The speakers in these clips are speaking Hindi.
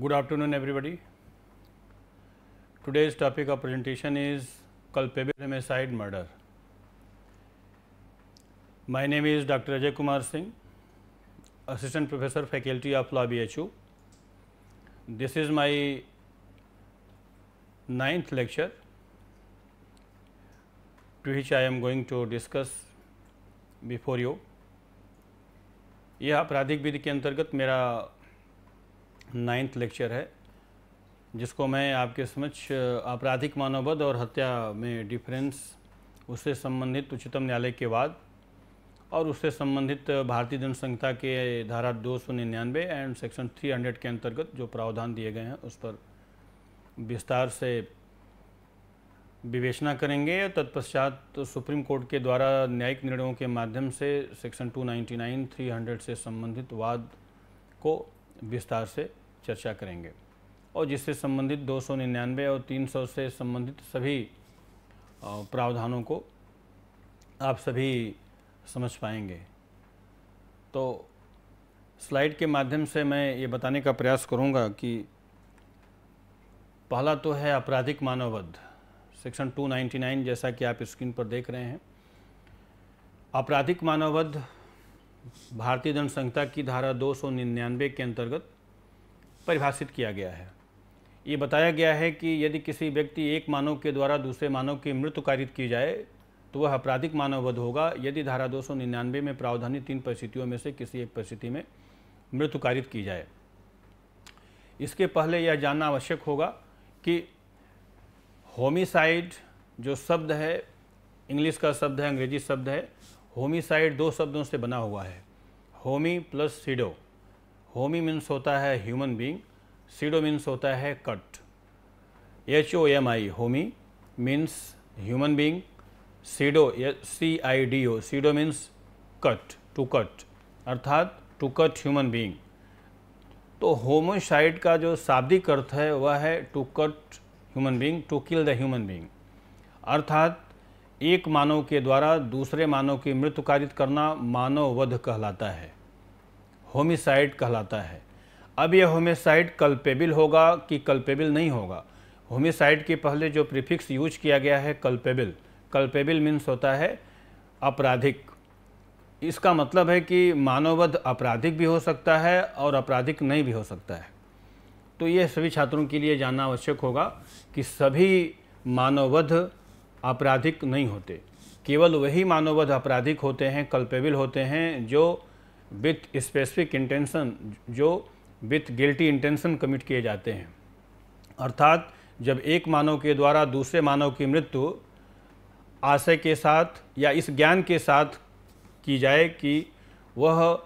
Good afternoon everybody. Today's topic of presentation is culpable homicide murder. My name is Dr. Ajay Kumar Singh, Assistant Professor Faculty of Law BHU. This is my ninth lecture to which I am going to discuss before you. यह आपराधिक विधि के अंतर्गत मेरा नाइन्थ लेक्चर है जिसको मैं आपके समक्ष आपराधिक मानवबद्ध और हत्या में डिफरेंस उससे संबंधित उच्चतम न्यायालय के वाद और उससे संबंधित भारतीय जनसंख्या के धारा दो सौ निन्यानवे एंड सेक्शन थ्री हंड्रेड के अंतर्गत जो प्रावधान दिए गए हैं उस पर विस्तार से विवेचना करेंगे तत्पश्चात तो सुप्रीम कोर्ट के द्वारा न्यायिक निर्णयों के माध्यम से सेक्शन 299, 300 से संबंधित वाद को विस्तार से चर्चा करेंगे और जिससे संबंधित 299 और 300 से संबंधित सभी प्रावधानों को आप सभी समझ पाएंगे तो स्लाइड के माध्यम से मैं ये बताने का प्रयास करूँगा कि पहला तो है आपराधिक मानववध सेक्शन 299 जैसा कि आप स्क्रीन पर देख रहे हैं आपराधिक मानववध भारतीय दंड संहिता की धारा 299 के अंतर्गत परिभाषित किया गया है ये बताया गया है कि यदि किसी व्यक्ति एक मानव के द्वारा दूसरे मानव की मृत्यु कारित की जाए तो वह आपराधिक मानववध होगा यदि धारा दो में प्रावधानी तीन परिस्थितियों में से किसी एक परिस्थिति में मृत्यु कारित की जाए इसके पहले यह जानना आवश्यक होगा कि होमिसाइड जो शब्द है इंग्लिश का शब्द है अंग्रेजी शब्द है होमिसाइड दो शब्दों से बना हुआ है homi plus cido homi means होता है ह्यूमन बींग सीडो मीन्स होता है cut H O M I homi means human being cido C I D O cido means cut to cut अर्थात टू कट ह्यूमन बींग तो होमोसाइड का जो शाब्दिक अर्थ है वह है to cut human being to kill the human being अर्थात एक मानव के द्वारा दूसरे मानव की मृत्यु कारित करना मानव वध कहलाता है होमिसाइड कहलाता है अब यह होमिसाइड कल्पेबल होगा कि कल्पेबल नहीं होगा होमिसाइड के पहले जो प्रीफिक्स यूज किया गया है कल्पेबल कल्पेबल मीन्स होता है आपराधिक इसका मतलब है कि मानववध आपराधिक भी हो सकता है और आपराधिक नहीं भी हो सकता है तो ये सभी छात्रों के लिए जानना आवश्यक होगा कि सभी मानववध आपराधिक नहीं होते केवल वही मानववध आपराधिक होते हैं कल्पेबल होते हैं जो विथ स्पेसिफिक इंटेंशन जो विथ गिल्टी इंटेंशन कमिट किए जाते हैं अर्थात जब एक मानव के द्वारा दूसरे मानव की मृत्यु आशय के साथ या इस ज्ञान के साथ की जाए कि वह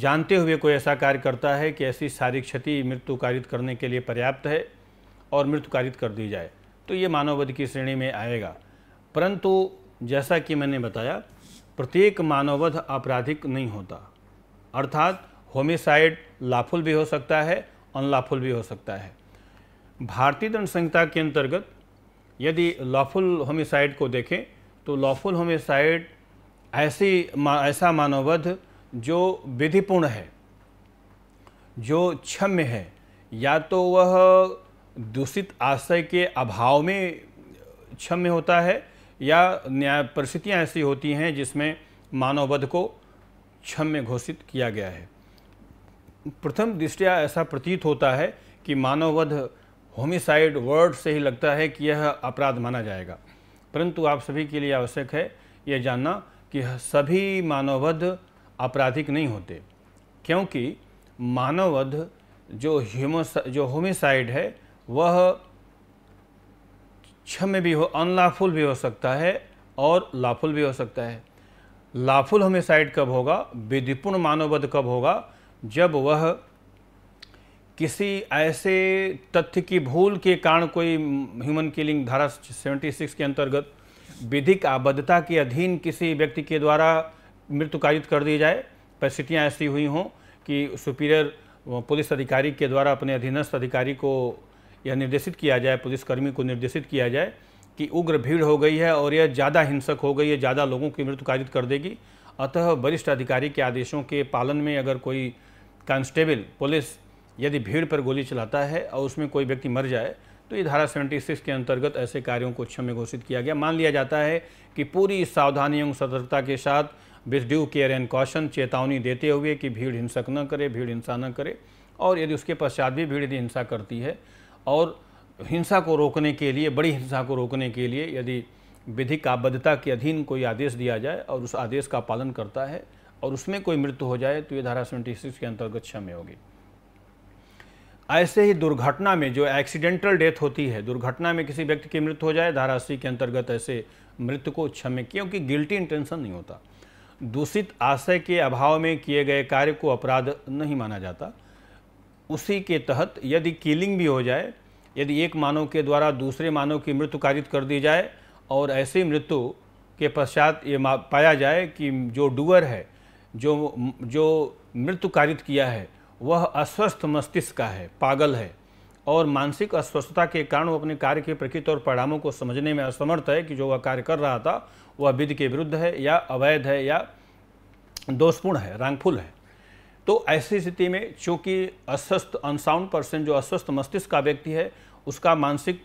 जानते हुए कोई ऐसा कार्य करता है कि ऐसी सारी क्षति मृत्यु कारित करने के लिए पर्याप्त है और मृत्यु कारित कर दी जाए तो ये मानववध की श्रेणी में आएगा परंतु जैसा कि मैंने बताया प्रत्येक मानववध आपराधिक नहीं होता अर्थात होमिसाइड लाफुल भी हो सकता है अनलाफुल भी हो सकता है भारतीय दंड संहिता के अंतर्गत यदि लॉफुल होमिसाइड को देखें तो लॉफुल होमिसाइड ऐसी मा, ऐसा मानववध जो विधिपूर्ण है जो क्षम्य है या तो वह दूषित आश्रय के अभाव में क्षम्य होता है या न्याय परिस्थितियाँ ऐसी होती हैं जिसमें मानववध को छम में घोषित किया गया है प्रथम दृष्टया ऐसा प्रतीत होता है कि मानववध होमिसाइड वर्ड से ही लगता है कि यह अपराध माना जाएगा परंतु आप सभी के लिए आवश्यक है यह जानना कि सभी मानववध आपराधिक नहीं होते क्योंकि मानववध जो ह्यूमो जो होमिसाइड है वह क्षम्य भी हो अनलाफुल भी हो सकता है और लाफुल भी हो सकता है लाफुल होमिसाइड कब होगा विधिपूर्ण मानववध कब होगा जब वह किसी ऐसे तथ्य की भूल के कारण कोई ह्यूमन किलिंग धारा 76 के अंतर्गत विधिक आबद्धता के अधीन किसी व्यक्ति के द्वारा मृत्यु कारित कर दी जाए परिस्थितियाँ ऐसी हुई हों कि सुपीरियर पुलिस अधिकारी के द्वारा अपने अधीनस्थ अधिकारी को यह निर्देशित किया जाए पुलिसकर्मी को निर्देशित किया जाए कि उग्र भीड़ हो गई है और यह ज़्यादा हिंसक हो गई है ज़्यादा लोगों की मृत्यु कारित कर देगी अतः वरिष्ठ अधिकारी के आदेशों के पालन में अगर कोई कांस्टेबल पुलिस यदि भीड़ पर गोली चलाता है और उसमें कोई व्यक्ति मर जाए तो ये धारा 76 के अंतर्गत ऐसे कार्यों को क्षम्य घोषित किया गया मान लिया जाता है कि पूरी सावधानी एवं सतर्कता के साथ with due care and caution चेतावनी देते हुए कि भीड़ हिंसक न करे भीड़ हिंसा न करे और यदि उसके पश्चात भी भीड़ यदि हिंसा करती है और तो हिंसा को रोकने के लिए बड़ी हिंसा को रोकने के लिए यदि विधिक आबद्धता के अधीन कोई आदेश दिया जाए और उस आदेश का पालन करता है और उसमें कोई मृत्यु हो जाए तो ये धारा सेवेंटी सिक्स के अंतर्गत क्षम्य होगी ऐसे ही दुर्घटना में जो एक्सीडेंटल डेथ होती है दुर्घटना में किसी व्यक्ति की मृत्यु हो जाए धारा अस्सी के अंतर्गत ऐसे मृत्यु को क्षम्य क्योंकि गिल्टी इंटेंशन नहीं होता दूषित आशय के अभाव में किए गए कार्य को अपराध नहीं माना जाता उसी के तहत यदि किलिंग भी हो जाए यदि एक मानव के द्वारा दूसरे मानव की मृत्यु कारित कर दी जाए और ऐसी मृत्यु के पश्चात ये पाया जाए कि जो डुअर है जो जो मृत्यु कारित किया है वह अस्वस्थ मस्तिष्क का है पागल है और मानसिक अस्वस्थता के कारण वो अपने कार्य के प्रकृति और परिणामों को समझने में असमर्थ है कि जो वह कार्य कर रहा था वह विधि के विरुद्ध है या अवैध है या दोषपूर्ण है रांगफुल है तो ऐसी स्थिति में चूंकि अस्वस्थ अनसाउंड पर्सन जो अस्वस्थ मस्तिष्क का व्यक्ति है उसका मानसिक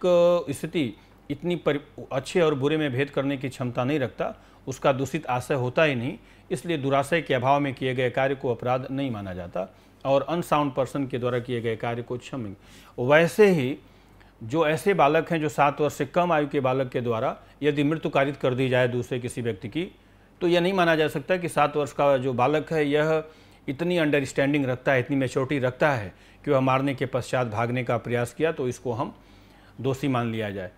स्थिति इतनी पर अच्छे और बुरे में भेद करने की क्षमता नहीं रखता उसका दूषित आशय होता ही नहीं इसलिए दुराशय के अभाव में किए गए कार्य को अपराध नहीं माना जाता और अनसाउंड पर्सन के द्वारा किए गए कार्य को क्षम वैसे ही जो ऐसे बालक हैं जो सात वर्ष से कम आयु के बालक के द्वारा यदि मृत्यु कारित कर दी जाए दूसरे किसी व्यक्ति की तो यह नहीं माना जा सकता कि सात वर्ष का जो बालक है यह इतनी अंडरस्टैंडिंग रखता है इतनी मेच्योरिटी रखता है कि वह मारने के पश्चात भागने का प्रयास किया तो इसको हम दोषी मान लिया जाए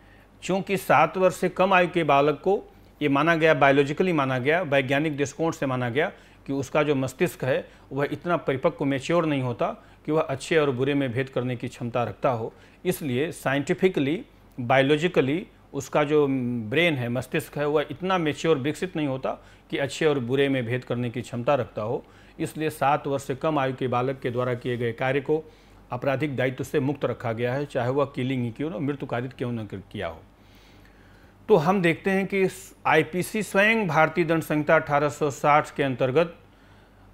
चूँकि सात वर्ष से कम आयु के बालक को ये माना गया बायोलॉजिकली माना गया वैज्ञानिक दृष्टिकोण से माना गया कि उसका जो मस्तिष्क है वह इतना परिपक्व मेच्योर नहीं होता कि वह अच्छे और बुरे में भेद करने की क्षमता रखता हो इसलिए साइंटिफिकली बायोलॉजिकली उसका जो ब्रेन है मस्तिष्क है वह इतना मेच्योर विकसित नहीं होता कि अच्छे और बुरे में भेद करने की क्षमता रखता हो इसलिए सात वर्ष से कम आयु के बालक के द्वारा किए गए कार्य को आपराधिक दायित्व से मुक्त रखा गया है चाहे वह किलिंग ही क्यों ना मृत्यु कारित क्यों न किया हो तो हम देखते हैं कि आईपीसी स्वयं भारतीय दंड संहिता अठारह के अंतर्गत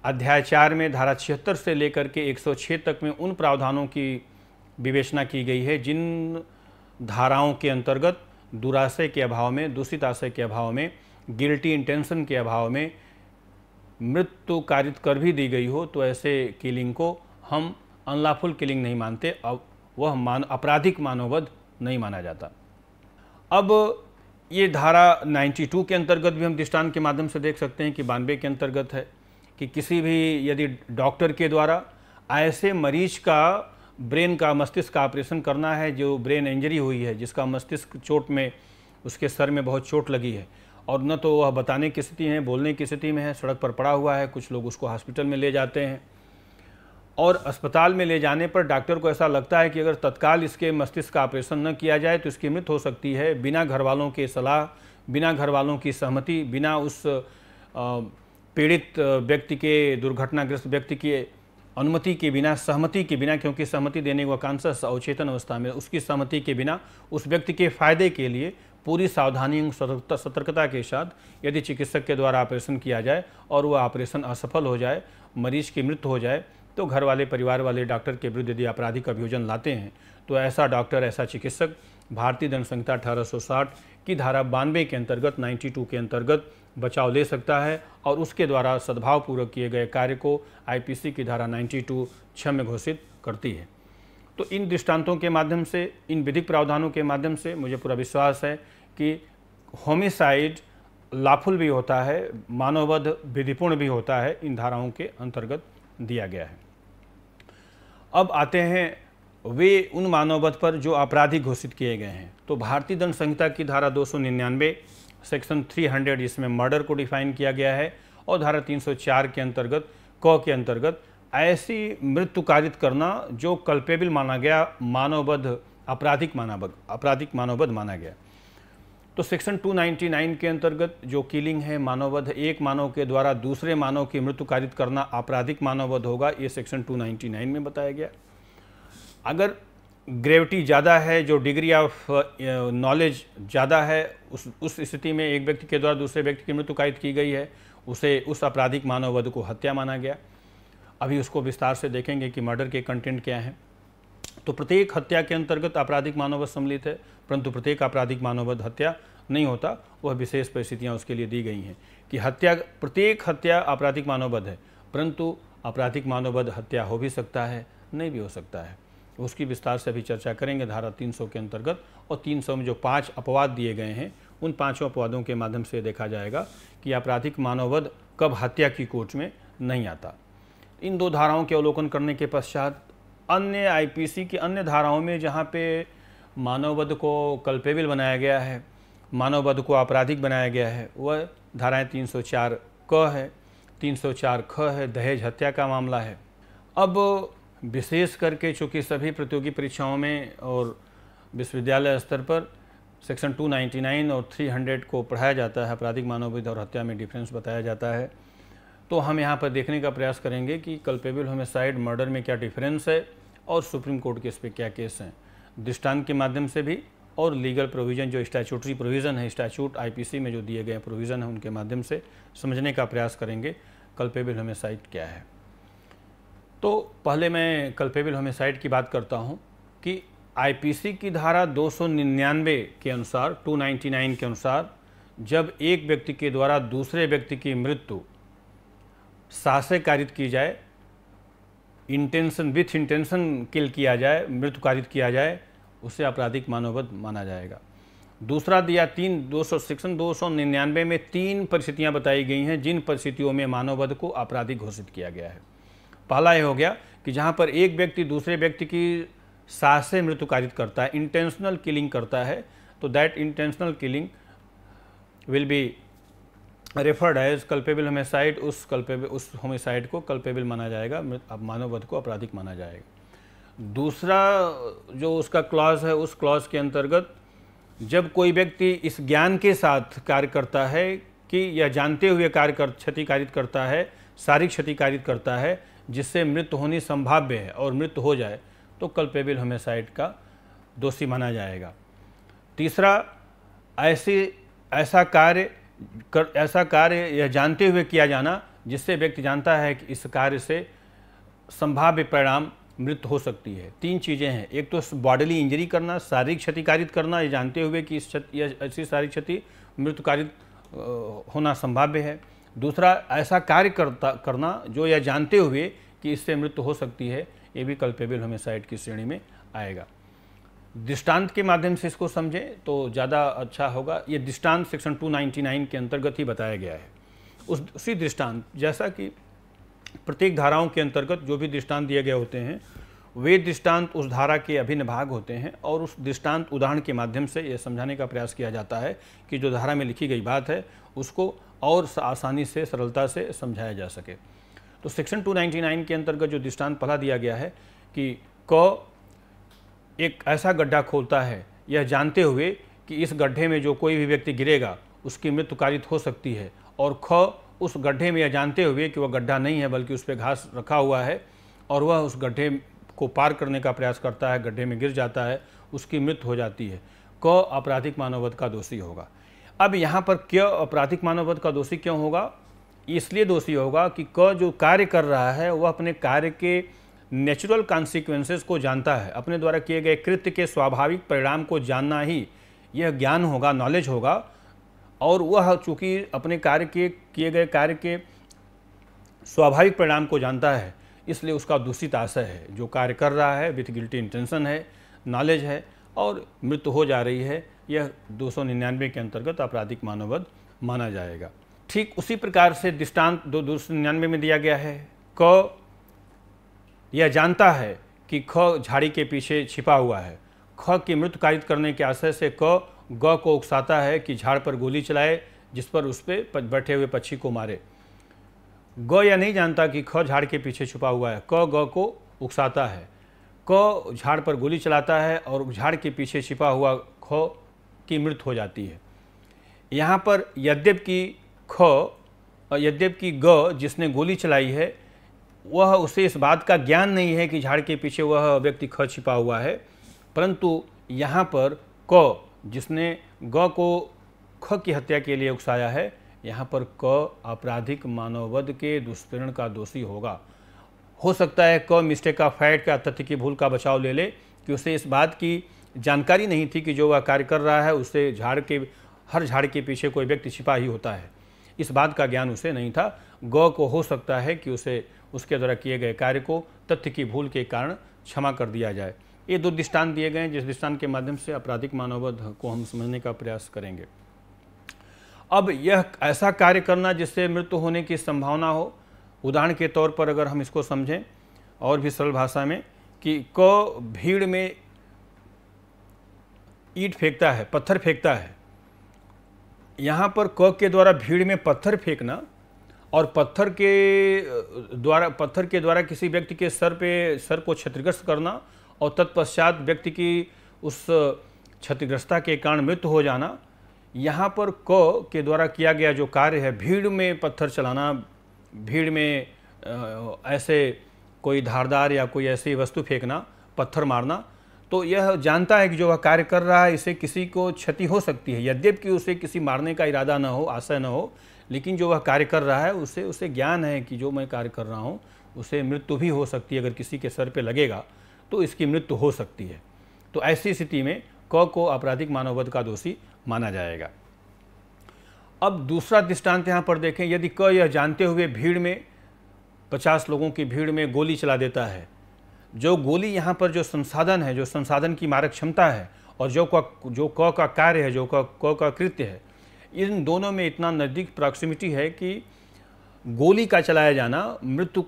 अध्याय चार में धारा छिहत्तर से लेकर के 106 तक में उन प्रावधानों की विवेचना की गई है जिन धाराओं के अंतर्गत दुराशय के अभाव में दूषित आशय के अभाव में गिल्टी इंटेंशन के अभाव में मृत्यु कारित कर भी दी गई हो तो ऐसे किलिंग को हम अनलाफुल किलिंग नहीं मानते अब वह मान आपराधिक मानववध नहीं माना जाता अब ये धारा 92 के अंतर्गत भी हम दृष्टांत के माध्यम से देख सकते हैं कि बानवे के अंतर्गत है कि किसी भी यदि डॉक्टर के द्वारा ऐसे मरीज का ब्रेन का मस्तिष्क का ऑपरेशन करना है जो ब्रेन इंजरी हुई है जिसका मस्तिष्क चोट में उसके सर में बहुत चोट लगी है और न तो वह बताने की स्थिति है बोलने की स्थिति में है सड़क पर पड़ा हुआ है कुछ लोग उसको हॉस्पिटल में ले जाते हैं और अस्पताल में ले जाने पर डॉक्टर को ऐसा लगता है कि अगर तत्काल इसके मस्तिष्क का ऑपरेशन न किया जाए तो इसकी मृत्यु हो सकती है बिना घर वालों के सलाह बिना घर वालों की सहमति बिना उस पीड़ित व्यक्ति के दुर्घटनाग्रस्त व्यक्ति के अनुमति के बिना सहमति के बिना क्योंकि सहमति देने का कांसर अवचेतन अवस्था में उसकी सहमति के बिना उस व्यक्ति के फायदे के लिए पूरी सावधानी सतर्कता सतर्कता के साथ यदि चिकित्सक के द्वारा ऑपरेशन किया जाए और वह ऑपरेशन असफल हो जाए मरीज की मृत्यु हो जाए तो घर वाले परिवार वाले डॉक्टर के विरुद्ध यदि आपराधिक अभियोजन लाते हैं तो ऐसा डॉक्टर ऐसा चिकित्सक भारतीय दंड संहिता अठारह की धारा बानवे के अंतर्गत 92 के अंतर्गत बचाव ले सकता है और उसके द्वारा सद्भावपूर्वक किए गए कार्य को आईपीसी की धारा 92 टू में घोषित करती है तो इन दृष्टांतों के माध्यम से इन विधिक प्रावधानों के माध्यम से मुझे पूरा विश्वास है कि होमिसाइड लाफुल भी होता है मानवबद्ध विधिपूर्ण भी होता है इन धाराओं के अंतर्गत दिया गया है अब आते हैं वे उन मानववध पर जो आपराधिक घोषित किए गए हैं तो भारतीय दंड संहिता की धारा दो सेक्शन 300 जिसमें मर्डर को डिफाइन किया गया है और धारा 304 के अंतर्गत क के अंतर्गत ऐसी मृत्यु कारित करना जो कल्पेबल माना गया मानवबद्ध आपराधिक मानव आपराधिक मानवबद्ध माना गया तो सेक्शन 299 के अंतर्गत जो किलिंग है मानवबद्ध एक मानव के द्वारा दूसरे मानव की मृत्यु कारित करना आपराधिक मानवबद्ध होगा ये सेक्शन 299 में बताया गया अगर ग्रेविटी ज़्यादा है जो डिग्री ऑफ नॉलेज ज़्यादा है उस उस स्थिति में एक व्यक्ति के द्वारा दूसरे व्यक्ति की मृत्यु कायद की गई है उसे उस आपराधिक मानव वध को हत्या माना गया अभी उसको विस्तार से देखेंगे कि मर्डर के कंटेंट क्या हैं तो प्रत्येक हत्या के अंतर्गत आपराधिक मानववध सम्मिलित है परंतु प्रत्येक आपराधिक मानववध हत्या नहीं होता वह विशेष परिस्थितियाँ उसके लिए दी गई हैं कि हत्या प्रत्येक हत्या आपराधिक मानववध है परंतु आपराधिक मानववध हत्या हो भी सकता है नहीं भी हो सकता है उसकी विस्तार से अभी चर्चा करेंगे धारा 300 के अंतर्गत और 300 में जो पांच अपवाद दिए गए हैं उन पांचों अपवादों के माध्यम से देखा जाएगा कि आपराधिक मानववध कब हत्या की कोर्ट में नहीं आता इन दो धाराओं के अवलोकन करने के पश्चात अन्य आईपीसी की अन्य धाराओं में जहाँ पे मानववध को कल्पेबल बनाया गया है मानववध को आपराधिक बनाया गया है वह धाराएँ तीन क है तीन ख है दहेज हत्या का मामला है अब विशेष करके चूँकि सभी प्रतियोगी परीक्षाओं में और विश्वविद्यालय स्तर पर सेक्शन 299 और 300 को पढ़ाया जाता है आपराधिक मानवविध और हत्या में डिफरेंस बताया जाता है तो हम यहाँ पर देखने का प्रयास करेंगे कि कल्पेबल होमिसाइड मर्डर में क्या डिफरेंस है और सुप्रीम कोर्ट के इस पर क्या केस हैं दृष्टांत के माध्यम से भी और लीगल प्रोविज़न जो स्टैचूटरी प्रोविज़न है स्टैचूट आई में जो दिए गए प्रोविज़न हैं उनके माध्यम से समझने का प्रयास करेंगे कल्पेबल होमिसाइड क्या है तो पहले मैं कल्पेबिल होमिसाइड की बात करता हूँ कि आईपीसी की धारा 299 के अनुसार 299 के अनुसार जब एक व्यक्ति के द्वारा दूसरे व्यक्ति की मृत्यु साहसे कारित की जाए इंटेंशन विथ इंटेंशन किल किया जाए मृत्यु कारित किया जाए उसे आपराधिक मानवध माना जाएगा दूसरा दिया तीन दो सौ सेक्शन दो सौ निन्यानवे में तीन परिस्थितियाँ बताई गई हैं जिन परिस्थितियों में मानवध को आपराधिक घोषित किया गया है पहला ये हो गया कि जहाँ पर एक व्यक्ति दूसरे व्यक्ति की सास से मृत्यु कारित करता है इंटेंशनल किलिंग करता है तो that intentional killing will be referred है कल्पेबल होमिसाइड उस कल्पेबल उस होमिसाइड को कल्पेबल माना जाएगा अब मानववध को आपराधिक माना जाएगा दूसरा जो उसका क्लॉज है उस क्लॉज के अंतर्गत जब कोई व्यक्ति इस ज्ञान के साथ कार्य करता है कि यह जानते हुए कार्य कर क्षतिकारित करता है शारीरिक क्षतिकारित करता है जिससे मृत्यु होनी संभाव्य है और मृत्यु हो जाए तो कल्पेबिल होमेसाइड का दोषी माना जाएगा तीसरा ऐसी ऐसा कार्य कर ऐसा कार्य यह जानते हुए किया जाना जिससे व्यक्ति जानता है कि इस कार्य से संभाव्य परिणाम मृत्यु हो सकती है तीन चीज़ें हैं एक तो बॉडली इंजरी करना शारीरिक क्षतिकारित करना ये जानते हुए कि इस क्षति ऐसी शारीरिक क्षति मृत्युकारित होना संभाव्य है दूसरा ऐसा कार्य करता करना जो यह जानते हुए कि इससे मृत्यु हो सकती है ये भी कल्पेबल होमिसाइड की श्रेणी में आएगा दृष्टांत के माध्यम से इसको समझें तो ज़्यादा अच्छा होगा ये दृष्टांत सेक्शन 299 के अंतर्गत ही बताया गया है उस उसी दृष्टांत जैसा कि प्रत्येक धाराओं के अंतर्गत जो भी दृष्टांत दिए गए होते हैं वे दृष्टांत उस धारा के अभिन्न भाग होते हैं और उस दृष्टांत उदाहरण के माध्यम से यह समझाने का प्रयास किया जाता है कि जो धारा में लिखी गई बात है उसको और आसानी से सरलता से समझाया जा सके तो सेक्शन 299 के अंतर्गत जो दृष्टांत पढ़ा दिया गया है कि क एक ऐसा गड्ढा खोलता है यह जानते हुए कि इस गड्ढे में जो कोई भी व्यक्ति गिरेगा उसकी मृत्यु कारित हो सकती है और ख उस गड्ढे में यह जानते हुए कि वह गड्ढा नहीं है बल्कि उस पर घास रखा हुआ है और वह उस गड्ढे को पार करने का प्रयास करता है गड्ढे में गिर जाता है उसकी मृत्यु हो जाती है क आपराधिक मानववध का दोषी होगा अब यहाँ पर क्यों अपराधिक मानवपद का दोषी क्यों होगा इसलिए दोषी होगा कि क जो कार्य कर रहा है वह अपने कार्य के नेचुरल कॉन्सिक्वेंसेस को जानता है अपने द्वारा किए गए कृत्य के स्वाभाविक परिणाम को जानना ही यह ज्ञान होगा नॉलेज होगा और वह चूँकि अपने कार्य के किए गए कार्य के स्वाभाविक परिणाम को जानता है इसलिए उसका दूषित आशय है जो कार्य कर रहा है विथ गिल्टी इंटेंशन है नॉलेज है और मृत्यु हो जा रही है यह 299 के अंतर्गत आपराधिक मानवध माना जाएगा ठीक उसी प्रकार से दृष्टांत दो सौ निन्यानवे में दिया गया है क यह जानता है कि ख झाड़ी के पीछे छिपा हुआ है ख की मृत्यु कारित करने के आशय से क ग को उकसाता है कि झाड़ पर गोली चलाए जिस पर उस पर बैठे हुए पक्षी को मारे ग यह नहीं जानता कि ख झाड़ के पीछे छुपा हुआ है क ग को उकसाता है क झाड़ पर गोली चलाता है और झाड़ के पीछे छिपा हुआ ख की मृत हो जाती है यहाँ पर यद्यप की ख यद्यप की ग जिसने गोली चलाई है वह उसे इस बात का ज्ञान नहीं है कि झाड़ के पीछे वह व्यक्ति ख छिपा हुआ है परंतु यहाँ पर क जिसने ग को ख की हत्या के लिए उकसाया है यहाँ पर क आपराधिक मानववध के दुष्पीरण का दोषी होगा हो सकता है क मिस्टेक का फैट का तथ्य की भूल का बचाव ले ले कि उसे इस बात की जानकारी नहीं थी कि जो वह कार्य कर रहा है उससे झाड़ के हर झाड़ के पीछे कोई व्यक्ति छिपा ही होता है इस बात का ज्ञान उसे नहीं था गौ को हो सकता है कि उसे उसके द्वारा किए गए कार्य को तथ्य की भूल के कारण क्षमा कर दिया जाए ये दो दृष्टांत दिए गए हैं जिस दृष्टांत के माध्यम से आपराधिक मानवध को हम समझने का प्रयास करेंगे अब यह ऐसा कार्य करना जिससे मृत्यु होने की संभावना हो उदाहरण के तौर पर अगर हम इसको समझें और भी सरल भाषा में कि क भीड़ में ईट फेंकता है पत्थर फेंकता है यहाँ पर क के द्वारा भीड़ में पत्थर फेंकना और पत्थर के द्वारा पत्थर के द्वारा किसी व्यक्ति के सर पे सर को क्षतिग्रस्त करना और तत्पश्चात व्यक्ति की उस क्षतिग्रस्तता के कारण मृत्यु हो जाना यहाँ पर क के द्वारा किया गया जो कार्य है भीड़ में पत्थर चलाना भीड़ में ऐसे कोई धारदार या कोई ऐसी वस्तु फेंकना पत्थर मारना तो यह जानता है कि जो वह कार्य कर रहा है इसे किसी को क्षति हो सकती है यद्यप कि उसे किसी मारने का इरादा न हो आशय न हो लेकिन जो वह कार्य कर रहा है उसे उसे ज्ञान है कि जो मैं कार्य कर रहा हूँ उसे मृत्यु भी हो सकती है अगर किसी के सर पर लगेगा तो इसकी मृत्यु हो सकती है तो ऐसी स्थिति में क को आपराधिक मानववध का दोषी माना जाएगा अब दूसरा दृष्टांत यहाँ पर देखें यदि क यह जानते हुए भीड़ में पचास लोगों की भीड़ में गोली चला देता है जो गोली यहाँ पर जो संसाधन है जो संसाधन की मारक क्षमता है और जो का जो क का कार्य है जो क का कृत्य है इन दोनों में इतना नज़दीक प्रॉक्सिमिटी है कि गोली का चलाया जाना मृत्यु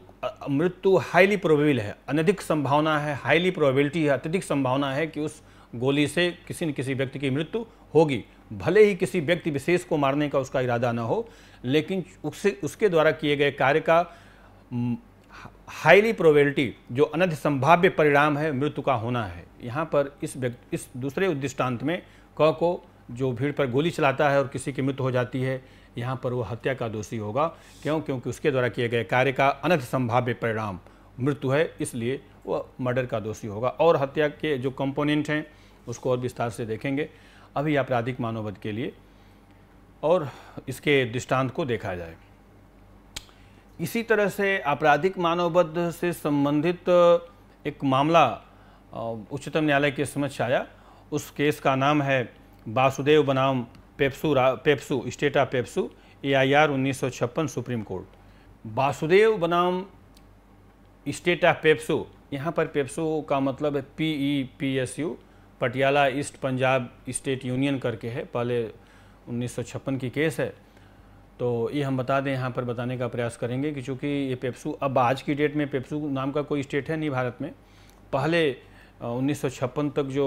मृत्यु हाईली प्रोबेबल है अनधिक संभावना है हाईली प्रोबेबिलिटी है अत्यधिक संभावना है कि उस गोली से किसी न किसी व्यक्ति की मृत्यु होगी भले ही किसी व्यक्ति विशेष को मारने का उसका इरादा ना हो लेकिन उससे उसके द्वारा किए गए कार्य का हाईली प्रोबेबिलिटी जो अनध संभाव्य परिणाम है मृत्यु का होना है यहाँ पर इस व्यक्ति इस दूसरे उद्दिष्टांत में क को जो भीड़ पर गोली चलाता है और किसी की मृत्यु हो जाती है यहाँ पर वो हत्या का दोषी होगा क्यों क्योंकि उसके द्वारा किए गए कार्य का अनध संभाव्य परिणाम मृत्यु है इसलिए वह मर्डर का दोषी होगा और हत्या के जो कंपोनेंट हैं उसको और विस्तार से देखेंगे अभी आपराधिक मानववध के लिए और इसके दृष्टांत को देखा जाए इसी तरह से आपराधिक मानवबद्ध से संबंधित एक मामला उच्चतम न्यायालय के समक्ष आया उस केस का नाम है वासुदेव बनाम पेप्सू पेप्सू स्टेटा पेप्सू ए आई आर उन्नीस सुप्रीम कोर्ट वासुदेव बनाम स्टेटा पेप्सू यहाँ पर पेप्सू का मतलब है P E P S U Patiala East Punjab State Union करके है पहले उन्नीस की केस है तो ये हम बता दें यहाँ पर बताने का प्रयास करेंगे कि चूँकि ये पेप्सू अब आज की डेट में पेप्सू नाम का कोई स्टेट है नहीं भारत में पहले उन्नीस तक जो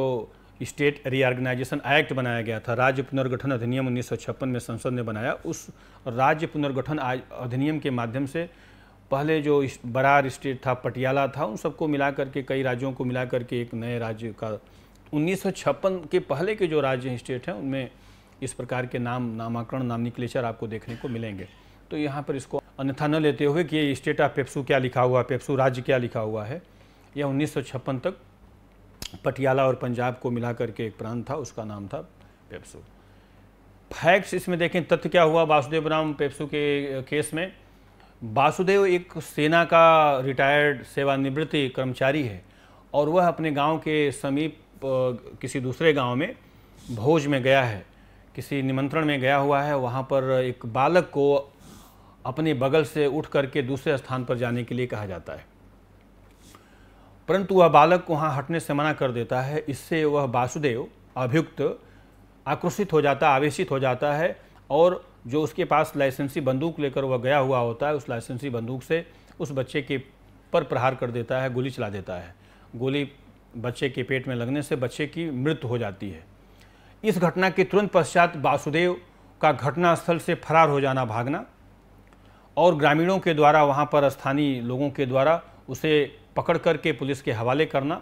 स्टेट रीआर्गेनाइजेशन एक्ट बनाया गया था राज्य पुनर्गठन अधिनियम उन्नीस में संसद ने बनाया उस राज्य पुनर्गठन अधिनियम के माध्यम से पहले जो बरार स्टेट था पटियाला था उन सबको मिला करके कई राज्यों को मिला करके एक नए राज्य का उन्नीस के पहले के जो राज्य स्टेट हैं उनमें इस प्रकार के नाम नामाकरण नाम निकलेचर आपको देखने को मिलेंगे तो यहाँ पर इसको अन्यथा न लेते हुए कि ये स्टेट ऑफ पेप्सू क्या लिखा हुआ है पेप्सू राज्य क्या लिखा हुआ है यह उन्नीस तक पटियाला और पंजाब को मिला करके एक प्रांत था उसका नाम था पेप्सू फैक्ट्स इसमें देखें तथ्य क्या हुआ वासुदेव राम पेप्सू के केस में वासुदेव एक सेना का रिटायर्ड सेवानिवृत्ति कर्मचारी है और वह अपने गांव के समीप किसी दूसरे गांव में भोज में गया है किसी निमंत्रण में गया हुआ है वहाँ पर एक बालक को अपने बगल से उठ करके दूसरे स्थान पर जाने के लिए कहा जाता है परंतु वह बालक वहाँ हटने से मना कर देता है इससे वह वासुदेव अभियुक्त आक्रोशित हो जाता आवेशित हो जाता है और जो उसके पास लाइसेंसी बंदूक लेकर वह गया हुआ होता है उस लाइसेंसी बंदूक से उस बच्चे के पर प्रहार कर देता है गोली चला देता है गोली बच्चे के पेट में लगने से बच्चे की मृत्यु हो जाती है इस घटना के तुरंत पश्चात वासुदेव का घटनास्थल से फरार हो जाना भागना और ग्रामीणों के द्वारा वहाँ पर स्थानीय लोगों के द्वारा उसे पकड़ करके पुलिस के हवाले करना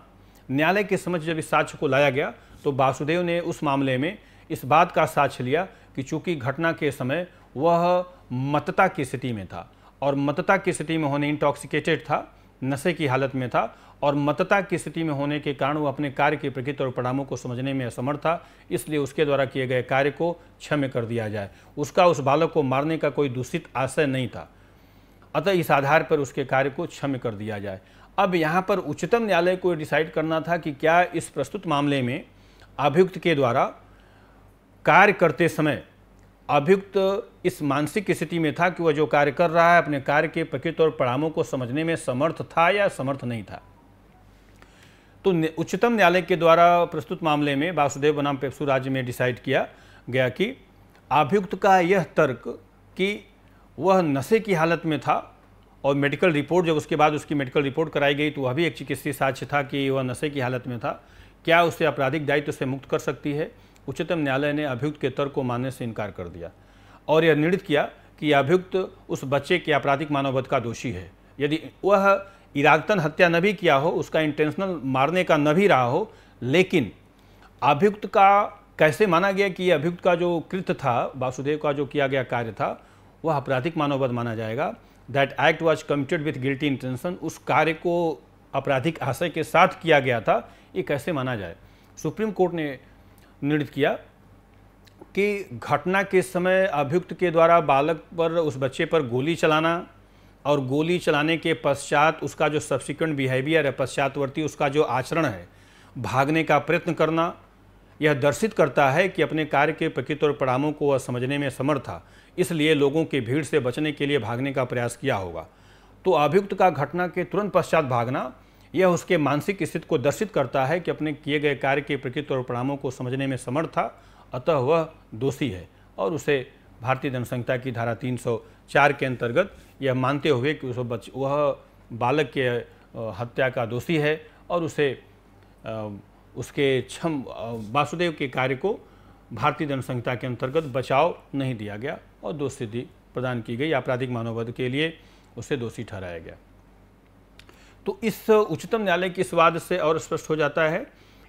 न्यायालय के समझ जब इस साक्ष्य को लाया गया तो वासुदेव ने उस मामले में इस बात का साक्ष्य लिया कि चूंकि घटना के समय वह मतता की स्थिति में था और मतता की स्थिति में होने इंटॉक्सिकेटेड था नशे की हालत में था और मतता की स्थिति में होने के कारण वो अपने कार्य के प्रकृति और परिणामों को समझने में असमर्थ था इसलिए उसके द्वारा किए गए कार्य को क्षम्य कर दिया जाए उसका उस बालक को मारने का कोई दूषित आशय नहीं था अतः इस आधार पर उसके कार्य को क्षम्य कर दिया जाए अब यहाँ पर उच्चतम न्यायालय को डिसाइड करना था कि क्या इस प्रस्तुत मामले में अभियुक्त के द्वारा कार्य करते समय अभियुक्त इस मानसिक स्थिति में था कि वह जो कार्य कर रहा है अपने कार्य के प्रकृत और परिणामों को समझने में समर्थ था या समर्थ नहीं था तो उच्चतम न्यायालय के द्वारा प्रस्तुत मामले में वासुदेव बनाम पेप्सू राज्य में डिसाइड किया गया कि अभियुक्त का यह तर्क कि वह नशे की हालत में था और मेडिकल रिपोर्ट जब उसके बाद उसकी मेडिकल रिपोर्ट कराई गई तो वह भी एक चिकित्सीय साक्ष्य था कि वह नशे की हालत में था क्या उसे आपराधिक दायित्व से मुक्त कर सकती है उच्चतम न्यायालय ने अभियुक्त के तर्क को मानने से इनकार कर दिया और यह निर्णित किया कि अभियुक्त उस बच्चे के आपराधिक मानववध का दोषी है यदि वह इरादतन हत्या न भी किया हो उसका इंटेंशनल मारने का न भी रहा हो लेकिन अभियुक्त का कैसे माना गया कि अभियुक्त का जो कृत्य था वासुदेव का जो किया गया कार्य था वह आपराधिक मानववध माना जाएगा that act was committed with guilty intention उस कार्य को आपराधिक आशय के साथ किया गया था ये कैसे माना जाए सुप्रीम कोर्ट ने निर्णित किया कि घटना के समय अभियुक्त के द्वारा बालक पर उस बच्चे पर गोली चलाना और गोली चलाने के पश्चात उसका जो सब्सिक्वेंट बिहेवियर है पश्चातवर्ती उसका जो आचरण है भागने का प्रयत्न करना यह दर्शित करता है कि अपने कार्य के प्रकृत और परिणामों को वह समझने में समर्थ था इसलिए लोगों के भीड़ से बचने के लिए भागने का प्रयास किया होगा तो अभियुक्त का घटना के तुरंत पश्चात भागना यह उसके मानसिक स्थिति को दर्शित करता है कि अपने किए गए कार्य के प्रकृति और परिणामों को समझने में समर्थ था अतः वह दोषी है और उसे भारतीय जनसंख्या की धारा 304 के अंतर्गत यह मानते हुए कि उसे बच वह बालक के हत्या का दोषी है और उसे उसके क्षम वासुदेव के कार्य को भारतीय जनसंख्या के अंतर्गत बचाव नहीं दिया गया और दोषी प्रदान की गई आपराधिक मानववध के लिए उसे दोषी ठहराया गया तो इस उच्चतम न्यायालय के इस वाद से और स्पष्ट हो जाता है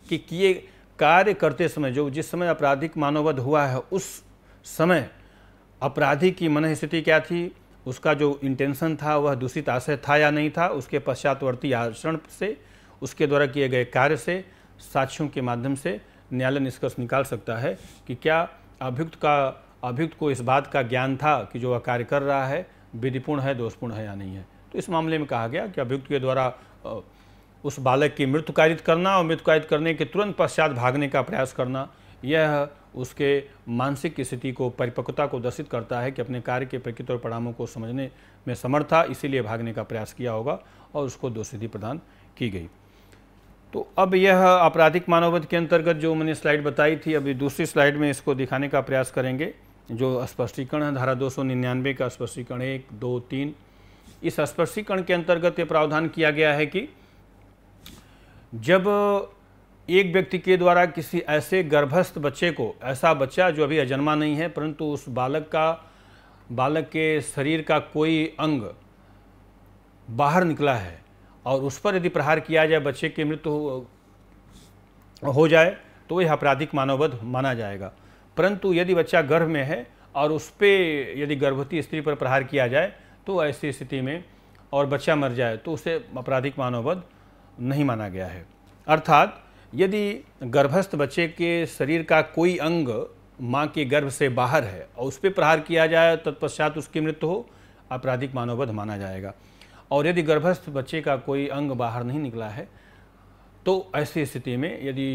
कि किए कार्य करते समय जो जिस समय आपराधिक मानववध हुआ है उस समय अपराधी की मन स्थिति क्या थी उसका जो इंटेंशन था वह दूषित आशय था या नहीं था उसके पश्चातवर्ती आचरण से उसके द्वारा किए गए कार्य से साक्ष्यों के माध्यम से न्यायालय निष्कर्ष निकाल सकता है कि क्या अभियुक्त का अभियुक्त को इस बात का ज्ञान था कि जो वह कार्य कर रहा है विधिपूर्ण है दोषपूर्ण है या नहीं है तो इस मामले में कहा गया कि अभियुक्त के द्वारा उस बालक की मृत्यु कारित करना और मृत्यु कारित करने के तुरंत पश्चात भागने का प्रयास करना यह उसके मानसिक स्थिति को परिपक्वता को दर्शित करता है कि अपने कार्य के प्रकृति और परिणामों को समझने में समर्थ था इसीलिए भागने का प्रयास किया होगा और उसको दोषिधि प्रदान की गई तो अब यह आपराधिक मानववध के अंतर्गत जो मैंने स्लाइड बताई थी अभी दूसरी स्लाइड में इसको दिखाने का प्रयास करेंगे जो स्पष्टीकरण है धारा दो का स्पष्टीकरण एक दो तीन इस स्पर्शीकरण के अंतर्गत ये प्रावधान किया गया है कि जब एक व्यक्ति के द्वारा किसी ऐसे गर्भस्थ बच्चे को ऐसा बच्चा जो अभी अजन्मा नहीं है परंतु उस बालक का बालक के शरीर का कोई अंग बाहर निकला है और उस पर यदि प्रहार किया जाए बच्चे की मृत्यु हो जाए तो यह आपराधिक मानवबध माना जाएगा परंतु यदि बच्चा गर्भ में है और उस पर यदि गर्भवती स्त्री पर प्रहार किया जाए तो ऐसी स्थिति में और बच्चा मर जाए तो उसे आपराधिक मानवबध नहीं माना गया है अर्थात यदि गर्भस्थ बच्चे के शरीर का कोई अंग माँ के गर्भ से बाहर है और उस पर प्रहार किया जाए तत्पश्चात उसकी मृत्यु हो आपराधिक मानववध माना जाएगा और यदि गर्भस्थ बच्चे का कोई अंग बाहर नहीं निकला है तो ऐसी स्थिति में यदि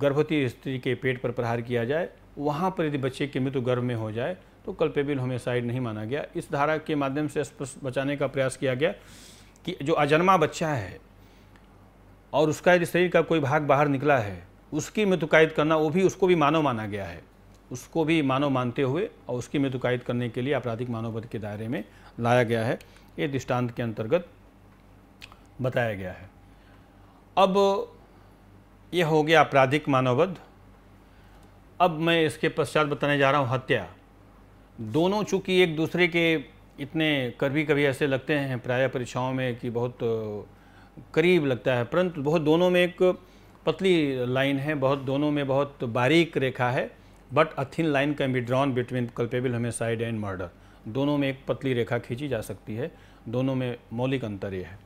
गर्भवती स्त्री के पेट पर प्रहार किया जाए वहाँ पर यदि बच्चे की मृत्यु गर्भ में हो जाए तो कल्पेबल होमिसाइड नहीं माना गया इस धारा के माध्यम से स्पष्ट बचाने का प्रयास किया गया कि जो अजन्मा बच्चा है और उसका यदि शरीर का कोई भाग बाहर निकला है उसकी मृत्युकायद करना वो भी उसको भी मानव माना गया है उसको भी मानव मानते हुए और उसकी मृत्युकायद करने के लिए आपराधिक मानववध के दायरे में लाया गया है ये दृष्टांत के अंतर्गत बताया गया है अब यह हो गया आपराधिक मानववध अब मैं इसके पश्चात बताने जा रहा हूँ हत्या दोनों चूंकि एक दूसरे के इतने कभी कभी ऐसे लगते हैं प्राय परीक्षाओं में कि बहुत करीब लगता है परंतु बहुत दोनों में एक पतली लाइन है बहुत दोनों में बहुत बारीक रेखा है but a thin line can be drawn between culpable homicide and murder दोनों में एक पतली रेखा खींची जा सकती है दोनों में मौलिक अंतर यह है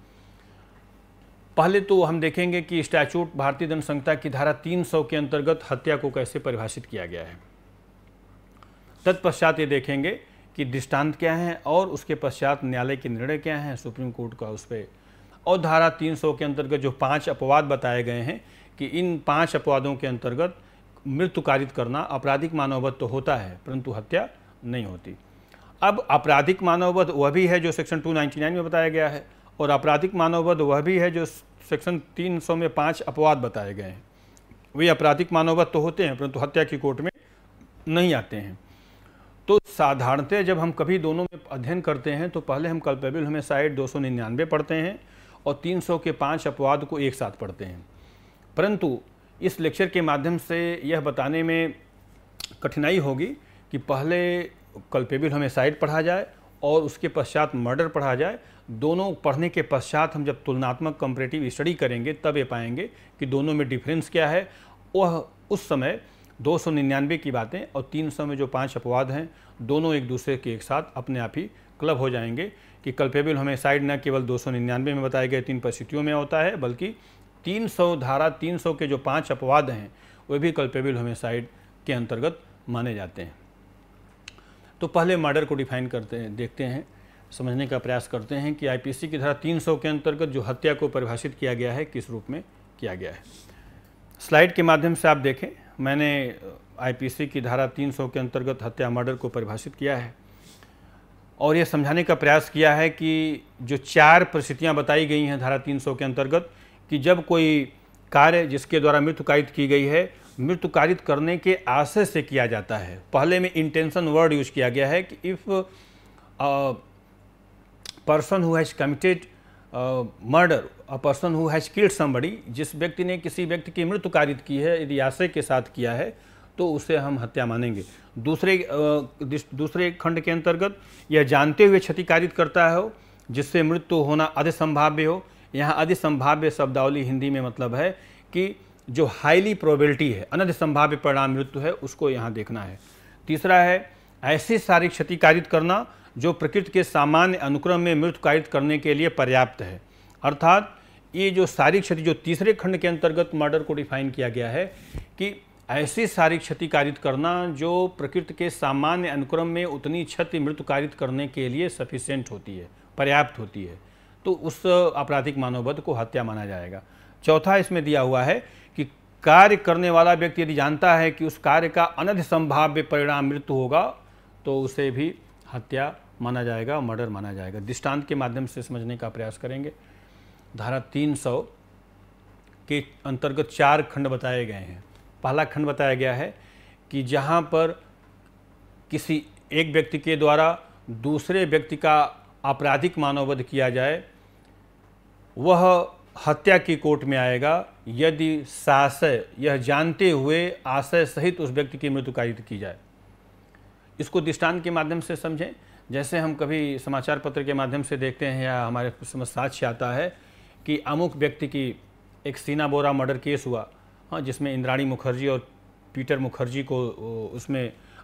पहले तो हम देखेंगे कि स्टैचूट भारतीय दंड संहिता की धारा 300 के अंतर्गत हत्या को कैसे परिभाषित किया गया है तत्पश्चात ये देखेंगे कि दृष्टांत क्या है और उसके पश्चात न्यायालय के निर्णय क्या हैं सुप्रीम कोर्ट का उस पर और धारा 300 के अंतर्गत जो पांच अपवाद बताए गए हैं कि इन पांच अपवादों के अंतर्गत मृत्यु कारित करना आपराधिक मानववध तो होता है परंतु हत्या नहीं होती अब आपराधिक मानववध वह भी है जो सेक्शन 299 में बताया गया है और आपराधिक मानववध वह भी है जो सेक्शन 300 में पांच अपवाद बताए गए हैं वे आपराधिक मानववध तो होते हैं परंतु हत्या की कोर्ट में नहीं आते हैं तो साधारणतः जब हम कभी दोनों में अध्ययन करते हैं तो पहले हम कल्पेबल साइड दो सौ निन्यानवे पढ़ते हैं और 300 के पांच अपवाद को एक साथ पढ़ते हैं परंतु इस लेक्चर के माध्यम से यह बताने में कठिनाई होगी कि पहले कल्पेबल साइड पढ़ा जाए और उसके पश्चात मर्डर पढ़ा जाए दोनों पढ़ने के पश्चात हम जब तुलनात्मक कंपरेटिव स्टडी करेंगे तब ये पाएंगे कि दोनों में डिफरेंस क्या है वह उस समय निन्यानवे की बातें और 300 में जो पांच अपवाद हैं दोनों एक दूसरे के एक साथ अपने आप ही क्लब हो जाएंगे कि कल्पेबल साइड न केवल निन्यानवे में बताए गए तीन परिस्थितियों में होता है बल्कि 300 धारा 300 के जो पांच अपवाद हैं वे भी कल्पेबल साइड के अंतर्गत माने जाते हैं तो पहले मर्डर को डिफाइन करते हैं देखते हैं समझने का प्रयास करते हैं कि आई की धारा तीन के अंतर्गत जो हत्या को परिभाषित किया गया है किस रूप में किया गया है स्लाइड के माध्यम से आप देखें मैंने आईपीसी की धारा 300 के अंतर्गत हत्या मर्डर को परिभाषित किया है और यह समझाने का प्रयास किया है कि जो चार परिस्थितियां बताई गई हैं धारा 300 के अंतर्गत कि जब कोई कार्य जिसके द्वारा मृत्यु कारित की गई है मृत्यु कारित करने के आशय से किया जाता है पहले में इंटेंशन वर्ड यूज किया गया है कि if person who has committed murder a person who has killed somebody जिस व्यक्ति ने किसी व्यक्ति की मृत्यु कारित की है यदि आशय के साथ किया है तो उसे हम हत्या मानेंगे दूसरे दूसरे खंड के अंतर्गत यह जानते हुए क्षतिकारित करता हो जिससे मृत्यु होना अधिसंभाव्य हो यहाँ अधिसंभाव्य शब्दावली हिंदी में मतलब है कि जो हाईली प्रोबेबिलिटी है अनधिसंभाव्य परिणाम मृत्यु है उसको यहाँ देखना है तीसरा है ऐसी सारी क्षति कारित करना जो प्रकृति के सामान्य अनुक्रम में मृत कारित करने के लिए पर्याप्त है अर्थात ये जो सारी क्षति जो तीसरे खंड के अंतर्गत मर्डर को डिफाइन किया गया है कि ऐसी सारी क्षति कारित करना जो प्रकृति के सामान्य अनुक्रम में उतनी क्षति मृत्यु कारित करने के लिए सफिशेंट होती है पर्याप्त होती है तो उस आपराधिक मानवबद्ध को हत्या माना जाएगा चौथा इसमें दिया हुआ है कि कार्य करने वाला व्यक्ति यदि जानता है कि उस कार्य का अनध संभाव्य परिणाम मृत्यु होगा तो उसे भी हत्या माना जाएगा मर्डर माना जाएगा दृष्टांत के माध्यम से समझने का प्रयास करेंगे धारा 300 के अंतर्गत चार खंड बताए गए हैं पहला खंड बताया गया है कि जहाँ पर किसी एक व्यक्ति के द्वारा दूसरे व्यक्ति का आपराधिक मानववध किया जाए वह हत्या की कोर्ट में आएगा यदि साशय यह जानते हुए आशय सहित उस व्यक्ति की मृत्यु कारित की जाए इसको दृष्टांत के माध्यम से समझें जैसे हम कभी समाचार पत्र के माध्यम से देखते हैं या हमारे समझ साक्ष्य आता है कि अमुक व्यक्ति की एक सीना बोरा मर्डर केस हुआ हाँ जिसमें इंद्राणी मुखर्जी और पीटर मुखर्जी को उसमें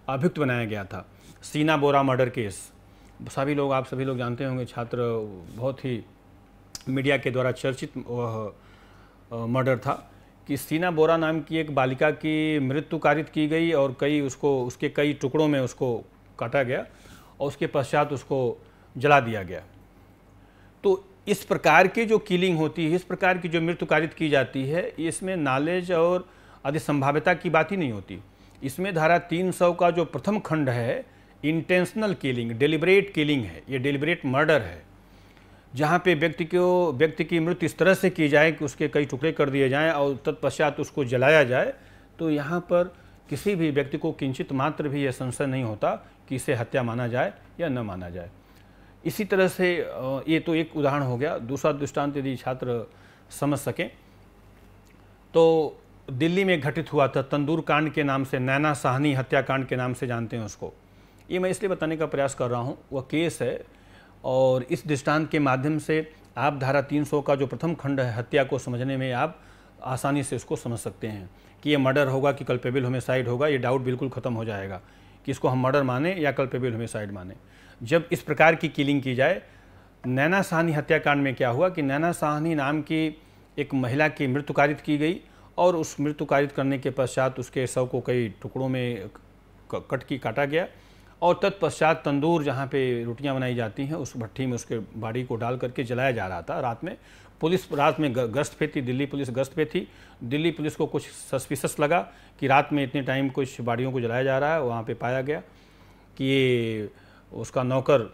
अभियुक्त बनाया गया था सीना बोरा मर्डर केस सभी लोग आप सभी लोग जानते होंगे छात्र बहुत ही मीडिया के द्वारा चर्चित मर्डर था कि सीना बोरा नाम की एक बालिका की मृत्यु कारित की गई और कई उसको उसके कई टुकड़ों में उसको काटा गया और उसके पश्चात उसको जला दिया गया तो इस प्रकार की जो किलिंग होती है इस प्रकार की जो मृत्यु कारित की जाती है इसमें नॉलेज और अधिसंभाव्यता की बात ही नहीं होती इसमें धारा 300 का जो प्रथम खंड है इंटेंशनल किलिंग डिलिबरेट किलिंग है ये डेलिबरेट मर्डर है जहाँ पे व्यक्ति को व्यक्ति की मृत्यु इस तरह से की जाए कि उसके कई टुकड़े कर दिए जाएँ और तत्पश्चात उसको जलाया जाए तो यहाँ पर किसी भी व्यक्ति को किंचित मात्र भी यह संशय नहीं होता कि इसे हत्या माना जाए या न माना जाए इसी तरह से ये तो एक उदाहरण हो गया दूसरा दृष्टांत यदि छात्र समझ सकें तो दिल्ली में घटित हुआ था तंदूर कांड के नाम से नैना साहनी हत्याकांड के नाम से जानते हैं उसको ये मैं इसलिए बताने का प्रयास कर रहा हूँ वह केस है और इस दृष्टांत के माध्यम से आप धारा 300 का जो प्रथम खंड है हत्या को समझने में आप आसानी से उसको समझ सकते हैं कि ये मर्डर होगा कि कल्पेबल होमिसाइड होगा ये डाउट बिल्कुल ख़त्म हो जाएगा कि इसको हम मर्डर माने या कल्पेबल होमिसाइड माने जब इस प्रकार की किलिंग की जाए नैना साहनी हत्याकांड में क्या हुआ कि नैना साहनी नाम की एक महिला की मृत्यु कारित की गई और उस मृत्यु कारित करने के पश्चात उसके शव को कई टुकड़ों में कट की काटा गया और तत्पश्चात तंदूर जहाँ पे रोटियाँ बनाई जाती हैं उस भट्टी में उसके बाड़ी को डाल करके जलाया जा रहा था रात में पुलिस रात में गश्त पे थी दिल्ली पुलिस गश्त पे थी दिल्ली पुलिस को कुछ सस्पिशस लगा कि रात में इतने टाइम कुछ बाड़ियों को जलाया जा रहा है वहाँ पे पाया गया कि ये उसका नौकर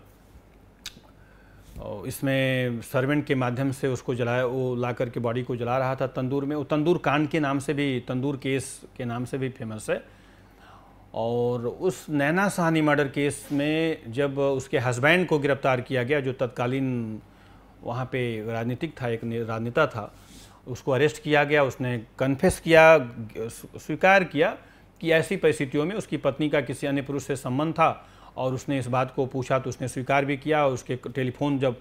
इसमें सर्वेंट के माध्यम से उसको जलाया वो ला कर के बॉडी को जला रहा था तंदूर में वो तंदूर कांड के नाम से भी तंदूर केस के नाम से भी फेमस है और उस नैना सहानी मर्डर केस में जब उसके हस्बैंड को गिरफ्तार किया गया जो तत्कालीन वहाँ पे राजनीतिक था एक राजनेता था उसको अरेस्ट किया गया उसने कन्फेस किया स्वीकार किया कि ऐसी परिस्थितियों में उसकी पत्नी का किसी अन्य पुरुष से संबंध था और उसने इस बात को पूछा तो उसने स्वीकार भी किया और उसके टेलीफोन जब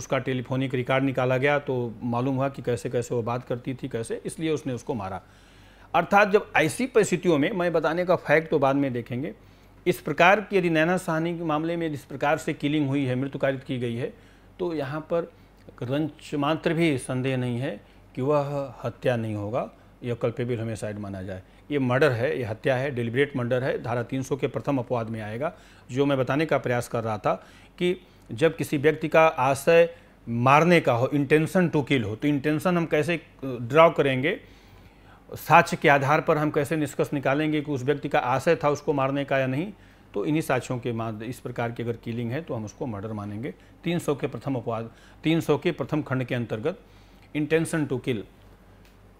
उसका टेलीफोनिक रिकॉर्ड निकाला गया तो मालूम हुआ कि कैसे कैसे वो बात करती थी कैसे इसलिए उसने उसको मारा अर्थात जब ऐसी परिस्थितियों में मैं बताने का फैक्ट तो बाद में देखेंगे इस प्रकार की यदि नैना साहनी के मामले में जिस प्रकार से किलिंग हुई है मृत्युकारित की गई है तो यहाँ पर रंच मात्र भी संदेह नहीं है कि वह हत्या नहीं होगा यह कल्पेबिल हमें साइड माना जाए ये मर्डर है ये हत्या है डिलिब्रेट मर्डर है धारा 300 के प्रथम अपवाद में आएगा जो मैं बताने का प्रयास कर रहा था कि जब किसी व्यक्ति का आशय मारने का हो इंटेंशन टू किल हो तो इंटेंशन हम कैसे ड्रॉ करेंगे साक्ष्य के आधार पर हम कैसे निष्कर्ष निकालेंगे कि उस व्यक्ति का आशय था उसको मारने का या नहीं तो इन्हीं साक्ष्यों के माध्यम इस प्रकार की अगर किलिंग है तो हम उसको मर्डर मानेंगे 300 के प्रथम अपवाद 300 के प्रथम खंड के अंतर्गत इंटेंशन टू किल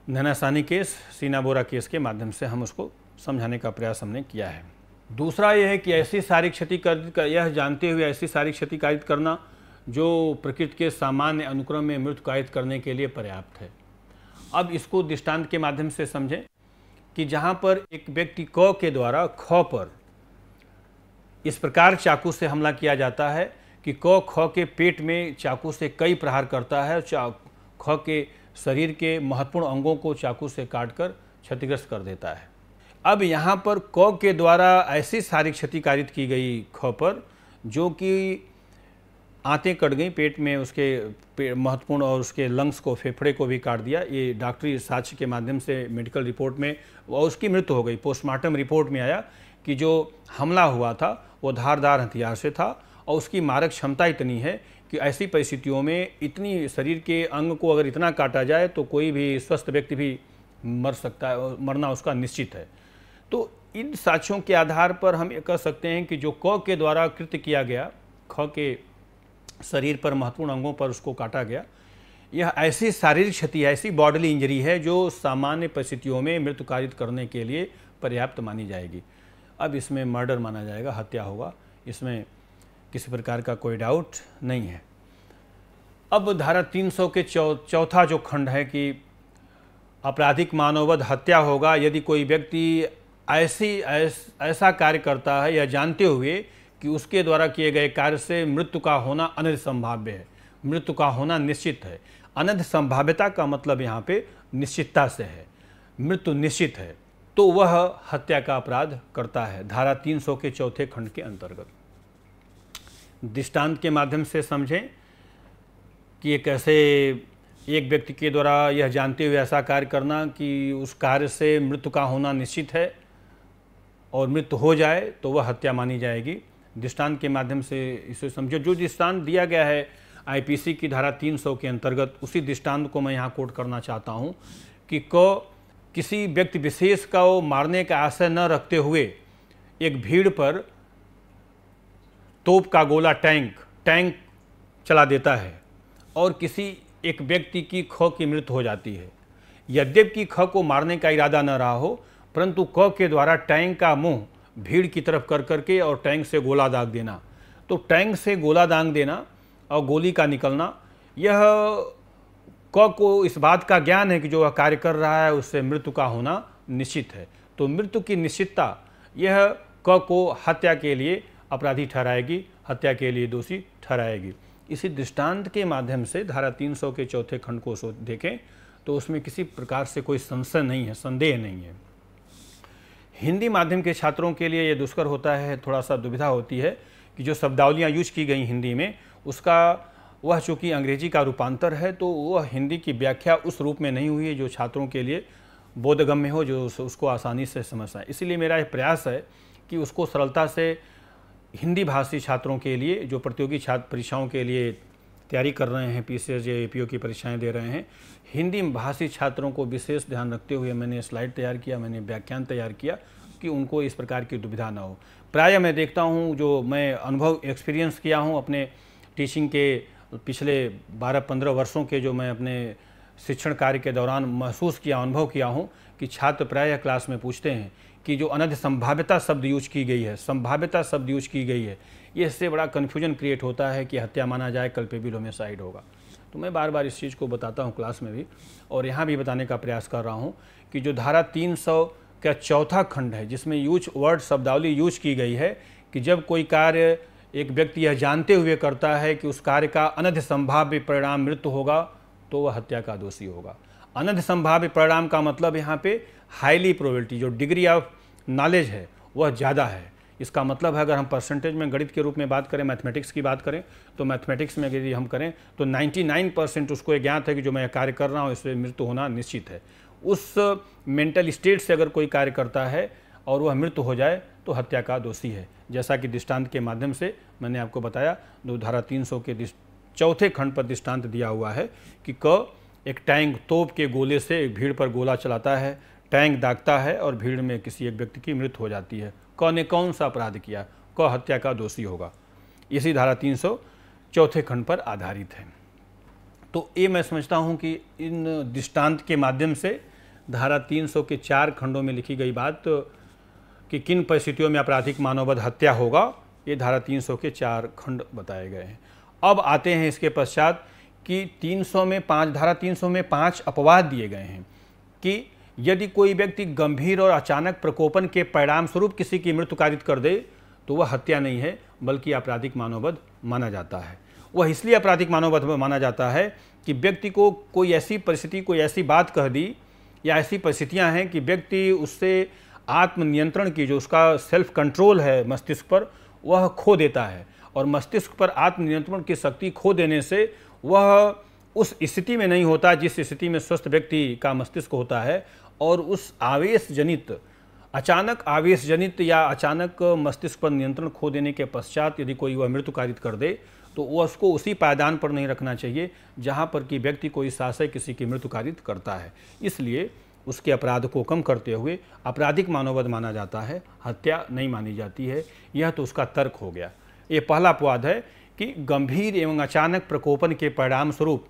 नैनासानी केस सीना बोरा केस के माध्यम से हम उसको समझाने का प्रयास हमने किया है दूसरा यह है कि ऐसी सारी क्षतिकारित यह जानते हुए ऐसी सारी क्षतिकारित करना जो प्रकृति के सामान्य अनुक्रम में मृत्यु कायित करने के लिए पर्याप्त है अब इसको दृष्टांत के माध्यम से समझें कि जहाँ पर एक व्यक्ति क के द्वारा ख पर इस प्रकार चाकू से हमला किया जाता है कि क ख के पेट में चाकू से कई प्रहार करता है ख के शरीर के महत्वपूर्ण अंगों को चाकू से काटकर क्षतिग्रस्त कर देता है अब यहाँ पर क के द्वारा ऐसी शारीरिक क्षति कारित की गई ख पर जो कि आते कट गई पेट में उसके महत्वपूर्ण और उसके लंग्स को फेफड़े को भी काट दिया ये डॉक्टरी साक्ष के माध्यम से मेडिकल रिपोर्ट में और उसकी मृत्यु हो गई पोस्टमार्टम रिपोर्ट में आया कि जो हमला हुआ था वो धारदार हथियार से था और उसकी मारक क्षमता इतनी है कि ऐसी परिस्थितियों में इतनी शरीर के अंग को अगर इतना काटा जाए तो कोई भी स्वस्थ व्यक्ति भी मर सकता है मरना उसका निश्चित है तो इन साक्ष्यों के आधार पर हम ये कह सकते हैं कि जो क के द्वारा कृत्य किया गया ख के शरीर पर महत्वपूर्ण अंगों पर उसको काटा गया यह ऐसी शारीरिक क्षति ऐसी बॉडली इंजरी है जो सामान्य परिस्थितियों में मृत्यु कारित करने के लिए पर्याप्त मानी जाएगी अब इसमें मर्डर माना जाएगा हत्या होगा इसमें किसी प्रकार का कोई डाउट नहीं है अब धारा 300 के चौथा जो खंड है कि आपराधिक मानववध हत्या होगा यदि कोई व्यक्ति ऐसी ऐस, ऐसा कार्य करता है या जानते हुए कि उसके द्वारा किए गए कार्य से मृत्यु का होना अनध संभाव्य है मृत्यु का होना निश्चित है अनध संभाव्यता का मतलब यहाँ पे निश्चितता से है मृत्यु निश्चित है तो वह हत्या का अपराध करता है धारा 300 के चौथे खंड के अंतर्गत दृष्टांत के माध्यम से समझें कि ये कैसे एक व्यक्ति के द्वारा यह जानते हुए ऐसा कार्य करना कि उस कार्य से मृत्यु का होना निश्चित है और मृत्यु हो जाए तो वह हत्या मानी जाएगी दृष्टांत के माध्यम से इसे समझो जो दृष्टांत दिया गया है आईपीसी की धारा 300 के अंतर्गत उसी दृष्टांत को मैं यहाँ कोट करना चाहता हूँ कि क किसी व्यक्ति विशेष का वो मारने का आशय न रखते हुए एक भीड़ पर तोप का गोला टैंक टैंक चला देता है और किसी एक व्यक्ति की ख की मृत्यु हो जाती है यद्यप कि ख को मारने का इरादा न रहा हो परंतु क के द्वारा टैंक का मुंह भीड़ की तरफ कर करके और टैंक से गोला दाग देना तो टैंक से गोला दाग देना और गोली का निकलना यह क को इस बात का ज्ञान है कि जो वह कार्य कर रहा है उससे मृत्यु का होना निश्चित है तो मृत्यु की निश्चितता यह क को हत्या के लिए अपराधी ठहराएगी हत्या के लिए दोषी ठहराएगी इसी दृष्टांत के माध्यम से धारा 300 के चौथे खंड को देखें तो उसमें किसी प्रकार से कोई संशय नहीं है संदेह नहीं है हिंदी माध्यम के छात्रों के लिए यह दुष्कर होता है थोड़ा सा दुविधा होती है कि जो शब्दावलियाँ यूज की गई हिंदी में उसका वह चूँकि अंग्रेजी का रूपांतर है तो वह हिंदी की व्याख्या उस रूप में नहीं हुई है जो छात्रों के लिए बोधगम्य हो जो उसको आसानी से समझ सकें इसलिए मेरा यह प्रयास है कि उसको सरलता से हिंदी भाषी छात्रों के लिए जो प्रतियोगी छात्र परीक्षाओं के लिए तैयारी कर रहे हैं पी सी एस या ए पी ओ की परीक्षाएँ दे रहे हैं हिंदी भाषी छात्रों को विशेष ध्यान रखते हुए मैंने स्लाइड तैयार किया मैंने व्याख्यान तैयार किया कि उनको इस प्रकार की दुविधा ना हो प्राय मैं देखता हूँ जो मैं अनुभव एक्सपीरियंस किया हूँ अपने टीचिंग के पिछले 12-15 वर्षों के जो मैं अपने शिक्षण कार्य के दौरान महसूस किया अनुभव किया हूँ कि छात्र प्रायः क्लास में पूछते हैं कि जो अनध संभाव्यता शब्द यूज की गई है संभाव्यता शब्द यूज की गई है ये इससे बड़ा कन्फ्यूजन क्रिएट होता है कि हत्या माना जाए कल्पेबिल होम्योसाइड होगा तो मैं बार बार इस चीज़ को बताता हूँ क्लास में भी और यहाँ भी बताने का प्रयास कर रहा हूँ कि जो धारा तीन का चौथा खंड है जिसमें यूज वर्ड शब्दावली यूज की गई है कि जब कोई कार्य एक व्यक्ति यह जानते हुए करता है कि उस कार्य का अनध संभाव्य परिणाम मृत्यु होगा तो वह हत्या का दोषी होगा अनध संभाव्य परिणाम का मतलब यहाँ पे हाईली प्रोबेबिलिटी जो डिग्री ऑफ नॉलेज है वह ज़्यादा है इसका मतलब है अगर हम परसेंटेज में गणित के रूप में बात करें मैथमेटिक्स की बात करें तो मैथमेटिक्स में यदि हम करें तो 99 परसेंट उसको ज्ञात है कि जो मैं कार्य कर रहा हूँ इससे मृत्यु होना निश्चित है उस मेंटल स्टेट से अगर कोई कार्य करता है और वह मृत्यु हो जाए तो हत्या का दोषी है जैसा कि दृष्टांत के माध्यम से मैंने आपको बताया दो धारा तीन सौ के चौथे खंड पर दृष्टांत दिया हुआ है कि क एक टैंक तोप के गोले से एक भीड़ पर गोला चलाता है टैंक दागता है और भीड़ में किसी एक व्यक्ति की मृत्यु हो जाती है क ने कौन सा अपराध किया क हत्या का दोषी होगा इसी धारा तीन सौ चौथे खंड पर आधारित है तो ये मैं समझता हूँ कि इन दृष्टांत के माध्यम से धारा 300 के चार खंडों में लिखी गई बात तो कि किन परिस्थितियों में आपराधिक मानवबद्ध हत्या होगा ये धारा 300 के चार खंड बताए गए हैं अब आते हैं इसके पश्चात कि 300 में पाँच धारा 300 में पाँच अपवाद दिए गए हैं कि यदि कोई व्यक्ति गंभीर और अचानक प्रकोपन के परिणाम स्वरूप किसी की मृत्यु कारित कर दे तो वह हत्या नहीं है बल्कि आपराधिक मानवध माना जाता है वह इसलिए आपराधिक मानवध माना जाता है कि व्यक्ति को कोई ऐसी परिस्थिति कोई ऐसी बात कह दी या ऐसी परिस्थितियाँ हैं कि व्यक्ति उससे आत्मनियंत्रण की जो उसका सेल्फ कंट्रोल है मस्तिष्क पर वह खो देता है और मस्तिष्क पर आत्मनियंत्रण की शक्ति खो देने से वह उस स्थिति में नहीं होता जिस स्थिति में स्वस्थ व्यक्ति का मस्तिष्क होता है और उस आवेश जनित अचानक आवेश जनित या अचानक मस्तिष्क पर नियंत्रण खो देने के पश्चात यदि कोई वह मृत्यु कारित कर दे तो वह उसको उसी पायदान पर नहीं रखना चाहिए जहाँ पर कि व्यक्ति कोई इस आशय किसी की मृत्यु कारित करता है इसलिए उसके अपराध को कम करते हुए आपराधिक मानववध माना जाता है हत्या नहीं मानी जाती है यह तो उसका तर्क हो गया ये पहला अपवाद है कि गंभीर एवं अचानक प्रकोपन के परिणाम स्वरूप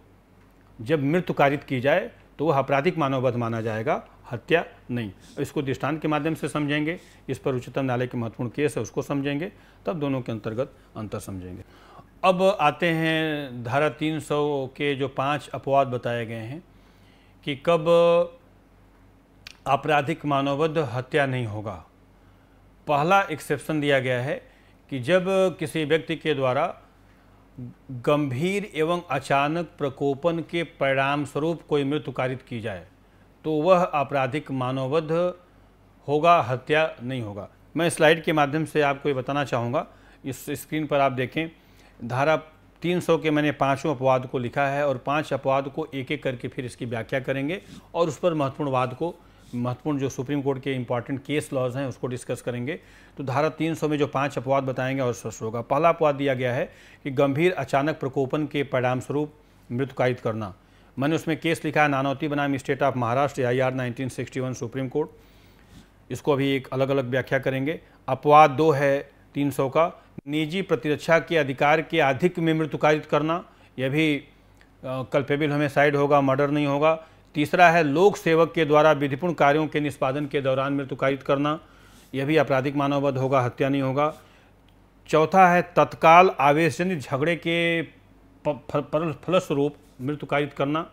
जब मृत्यु कारित की जाए तो वह आपराधिक मानववध माना जाएगा हत्या नहीं इसको दृष्टांत के माध्यम से समझेंगे इस पर उच्चतम न्यायालय के महत्वपूर्ण केस है उसको समझेंगे तब दोनों के अंतर्गत अंतर समझेंगे अब आते हैं धारा 300 के जो पांच अपवाद बताए गए हैं कि कब आपराधिक मानवबद्ध हत्या नहीं होगा पहला एक्सेप्शन दिया गया है कि जब किसी व्यक्ति के द्वारा गंभीर एवं अचानक प्रकोपन के परिणाम स्वरूप कोई मृत्यु कारित की जाए तो वह आपराधिक मानवबद्ध होगा हत्या नहीं होगा मैं स्लाइड के माध्यम से आपको ये बताना चाहूँगा इस स्क्रीन पर आप देखें धारा 300 के मैंने पांचों अपवाद को लिखा है और पांच अपवाद को एक एक करके फिर इसकी व्याख्या करेंगे और उस पर महत्वपूर्ण वाद को महत्वपूर्ण जो सुप्रीम कोर्ट के इंपॉर्टेंट केस लॉज हैं उसको डिस्कस करेंगे तो धारा 300 में जो पांच अपवाद बताएंगे और स्पष्ट होगा पहला अपवाद दिया गया है कि गंभीर अचानक प्रकोपन के परिणाम स्वरूप कायित करना मैंने उसमें केस लिखा है नानौती बनाम state of Maharashtra I R nineteen supreme court इसको अभी एक अलग अलग व्याख्या करेंगे अपवाद दो है तीन का निजी प्रतिरक्षा के अधिकार के अधिक में मृत्युकारित करना यह भी हमें साइड होगा मर्डर नहीं होगा तीसरा है लोक सेवक के द्वारा विधिपूर्ण कार्यों के निष्पादन के दौरान मृत्युकारित करना यह भी आपराधिक मानवबद्ध होगा हत्या नहीं होगा चौथा है तत्काल आवेशजन्य झगड़े के फलस्वरूप मृत्युकारित करना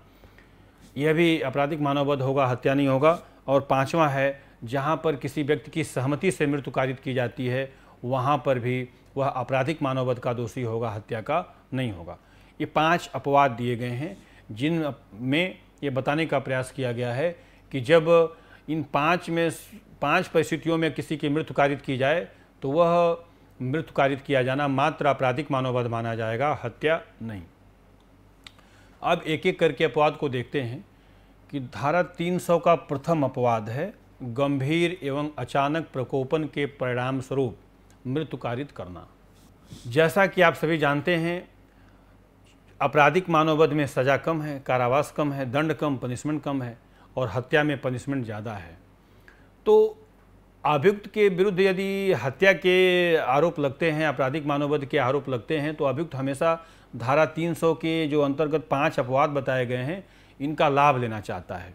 यह भी आपराधिक मानवबद्ध होगा हत्या नहीं होगा और पाँचवा है जहाँ पर किसी व्यक्ति की सहमति से मृत्युकारित की जाती है वहाँ पर भी वह आपराधिक मानववध का दोषी होगा हत्या का नहीं होगा ये पांच अपवाद दिए गए हैं जिन में ये बताने का प्रयास किया गया है कि जब इन पाँच में पाँच परिस्थितियों में किसी की मृत्यु कारित की जाए तो वह मृत्यु कारित किया जाना मात्र आपराधिक मानववाद माना जाएगा हत्या नहीं अब एक एक करके अपवाद को देखते हैं कि धारा 300 का प्रथम अपवाद है गंभीर एवं अचानक प्रकोपन के परिणाम स्वरूप मृत्यु कारित करना जैसा कि आप सभी जानते हैं आपराधिक मानववध में सज़ा कम है कारावास कम है दंड कम पनिशमेंट कम है और हत्या में पनिशमेंट ज़्यादा है तो अभियुक्त के विरुद्ध यदि हत्या के आरोप लगते हैं आपराधिक मानववध के आरोप लगते हैं तो अभियुक्त हमेशा धारा 300 के जो अंतर्गत पांच अपवाद बताए गए हैं इनका लाभ लेना चाहता है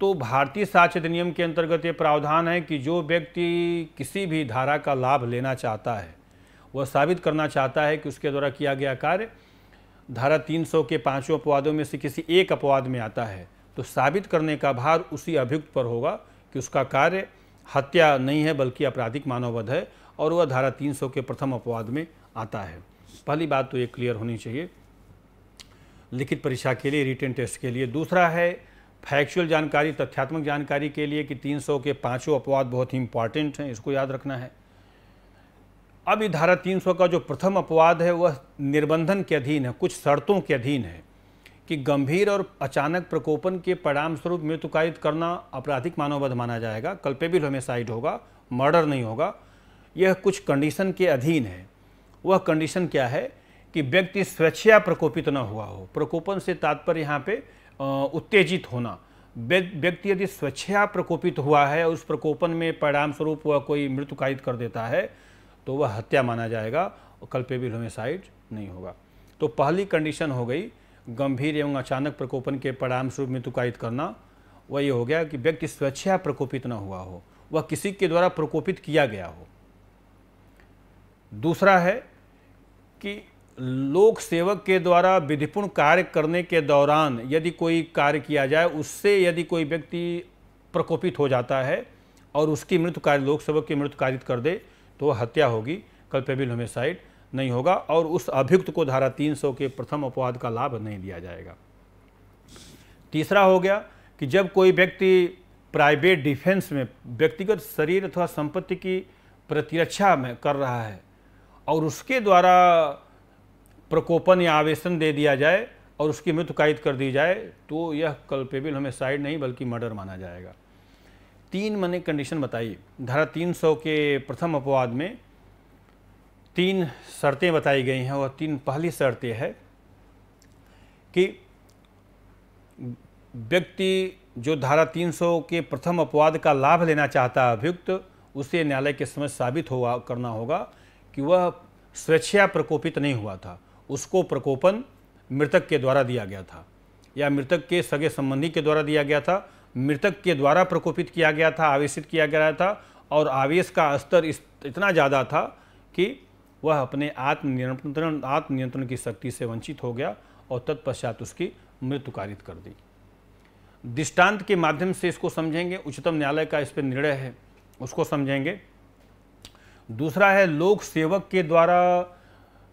तो भारतीय साक्ष अधिनियम के अंतर्गत ये प्रावधान है कि जो व्यक्ति किसी भी धारा का लाभ लेना चाहता है वह साबित करना चाहता है कि उसके द्वारा किया गया कार्य धारा 300 के पांचों अपवादों में से किसी एक अपवाद में आता है तो साबित करने का भार उसी अभियुक्त पर होगा कि उसका कार्य हत्या नहीं है बल्कि आपराधिक मानववध है और वह धारा 300 के प्रथम अपवाद में आता है पहली बात तो ये क्लियर होनी चाहिए लिखित परीक्षा के लिए रिटर्न टेस्ट के लिए दूसरा है फैक्चुअल जानकारी तथ्यात्मक जानकारी के लिए कि 300 के पांचों अपवाद बहुत ही इंपॉर्टेंट हैं इसको याद रखना है अब ये धारा 300 का जो प्रथम अपवाद है वह निर्बंधन के अधीन है कुछ शर्तों के अधीन है कि गंभीर और अचानक प्रकोपन के परिणाम स्वरूप मृत्युकायित करना आपराधिक मानवबद्ध माना जाएगा कल्पेबिल होमेसाइड होगा मर्डर नहीं होगा यह कुछ कंडीशन के अधीन है वह कंडीशन क्या है कि व्यक्ति स्वेच्छा प्रकोपित न हुआ हो प्रकोपन से तात्पर्य यहाँ पे उत्तेजित होना व्यक्ति यदि स्वेच्छा प्रकोपित हुआ है उस प्रकोपन में परिणाम स्वरूप वह कोई मृत्युकायित कर देता है तो वह हत्या माना जाएगा और कल्पेबिल होमिसाइड नहीं होगा तो पहली कंडीशन हो गई गंभीर एवं अचानक प्रकोपन के परिणाम स्वरूप मृत्युकायित करना वह ये हो गया कि व्यक्ति स्वेच्छा प्रकोपित न हुआ हो वह किसी के द्वारा प्रकोपित किया गया हो दूसरा है कि लोक सेवक के द्वारा विधिपूर्ण कार्य करने के दौरान यदि कोई कार्य किया जाए उससे यदि कोई व्यक्ति प्रकोपित हो जाता है और उसकी मृत्यु कार्य लोक सेवक की मृत्यु कारित कर दे तो हत्या होगी कल्पेबिल होमिसाइड नहीं होगा और उस अभियुक्त को धारा 300 के प्रथम अपवाद का लाभ नहीं दिया जाएगा तीसरा हो गया कि जब कोई व्यक्ति प्राइवेट डिफेंस में व्यक्तिगत शरीर अथवा संपत्ति की प्रतिरक्षा में कर रहा है और उसके द्वारा प्रकोपन या आवेशन दे दिया जाए और उसकी मृत्यु कायद कर दी जाए तो यह कल्पेबिल हमें साइड नहीं बल्कि मर्डर माना जाएगा तीन मैंने कंडीशन बताई धारा 300 के प्रथम अपवाद में तीन शर्तें बताई गई हैं और तीन पहली शर्तें है कि व्यक्ति जो धारा 300 के प्रथम अपवाद का लाभ लेना चाहता है अभियुक्त उसे न्यायालय के समय साबित हुआ करना होगा कि वह स्वेच्छा प्रकोपित नहीं हुआ था उसको प्रकोपन मृतक के द्वारा दिया गया था या मृतक के सगे संबंधी के द्वारा दिया गया था मृतक के द्वारा प्रकोपित किया गया था आवेशित किया गया था और आवेश का स्तर इतना ज़्यादा था कि वह अपने आत्मनियंत्रण आत्मनियंत्रण की शक्ति से वंचित हो गया और तत्पश्चात उसकी मृत्यु कारित कर दी दृष्टांत के माध्यम से इसको समझेंगे उच्चतम न्यायालय का इस पर निर्णय है उसको समझेंगे दूसरा है लोक सेवक के द्वारा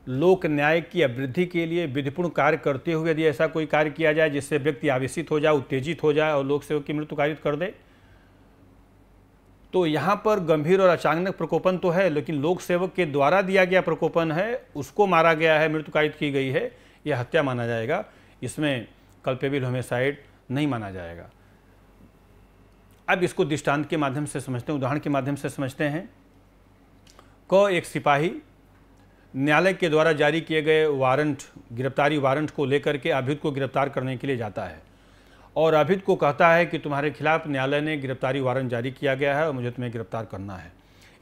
लोक न्याय की अभिवृद्धि के लिए विधिपूर्ण कार्य करते हुए यदि ऐसा कोई कार्य किया जाए जिससे व्यक्ति आवेशित हो जाए उत्तेजित हो जाए और लोक सेवक की मृत्यु कारित कर दे तो यहाँ पर गंभीर और अचानक प्रकोपन तो है लेकिन लोक सेवक के द्वारा दिया गया प्रकोपन है उसको मारा गया है मृत्युकारित की गई है यह हत्या माना जाएगा इसमें कल्पेबिल होमेसाइड नहीं माना जाएगा अब इसको दृष्टांत के माध्यम से समझते हैं उदाहरण के माध्यम से समझते हैं क एक सिपाही न्यायालय के द्वारा जारी किए गए वारंट गिरफ्तारी वारंट को लेकर के अभियुक्त को गिरफ्तार करने के लिए जाता है और अभियुक्त को कहता है कि तुम्हारे खिलाफ न्यायालय ने गिरफ्तारी वारंट जारी किया गया है और मुझे तुम्हें गिरफ्तार करना है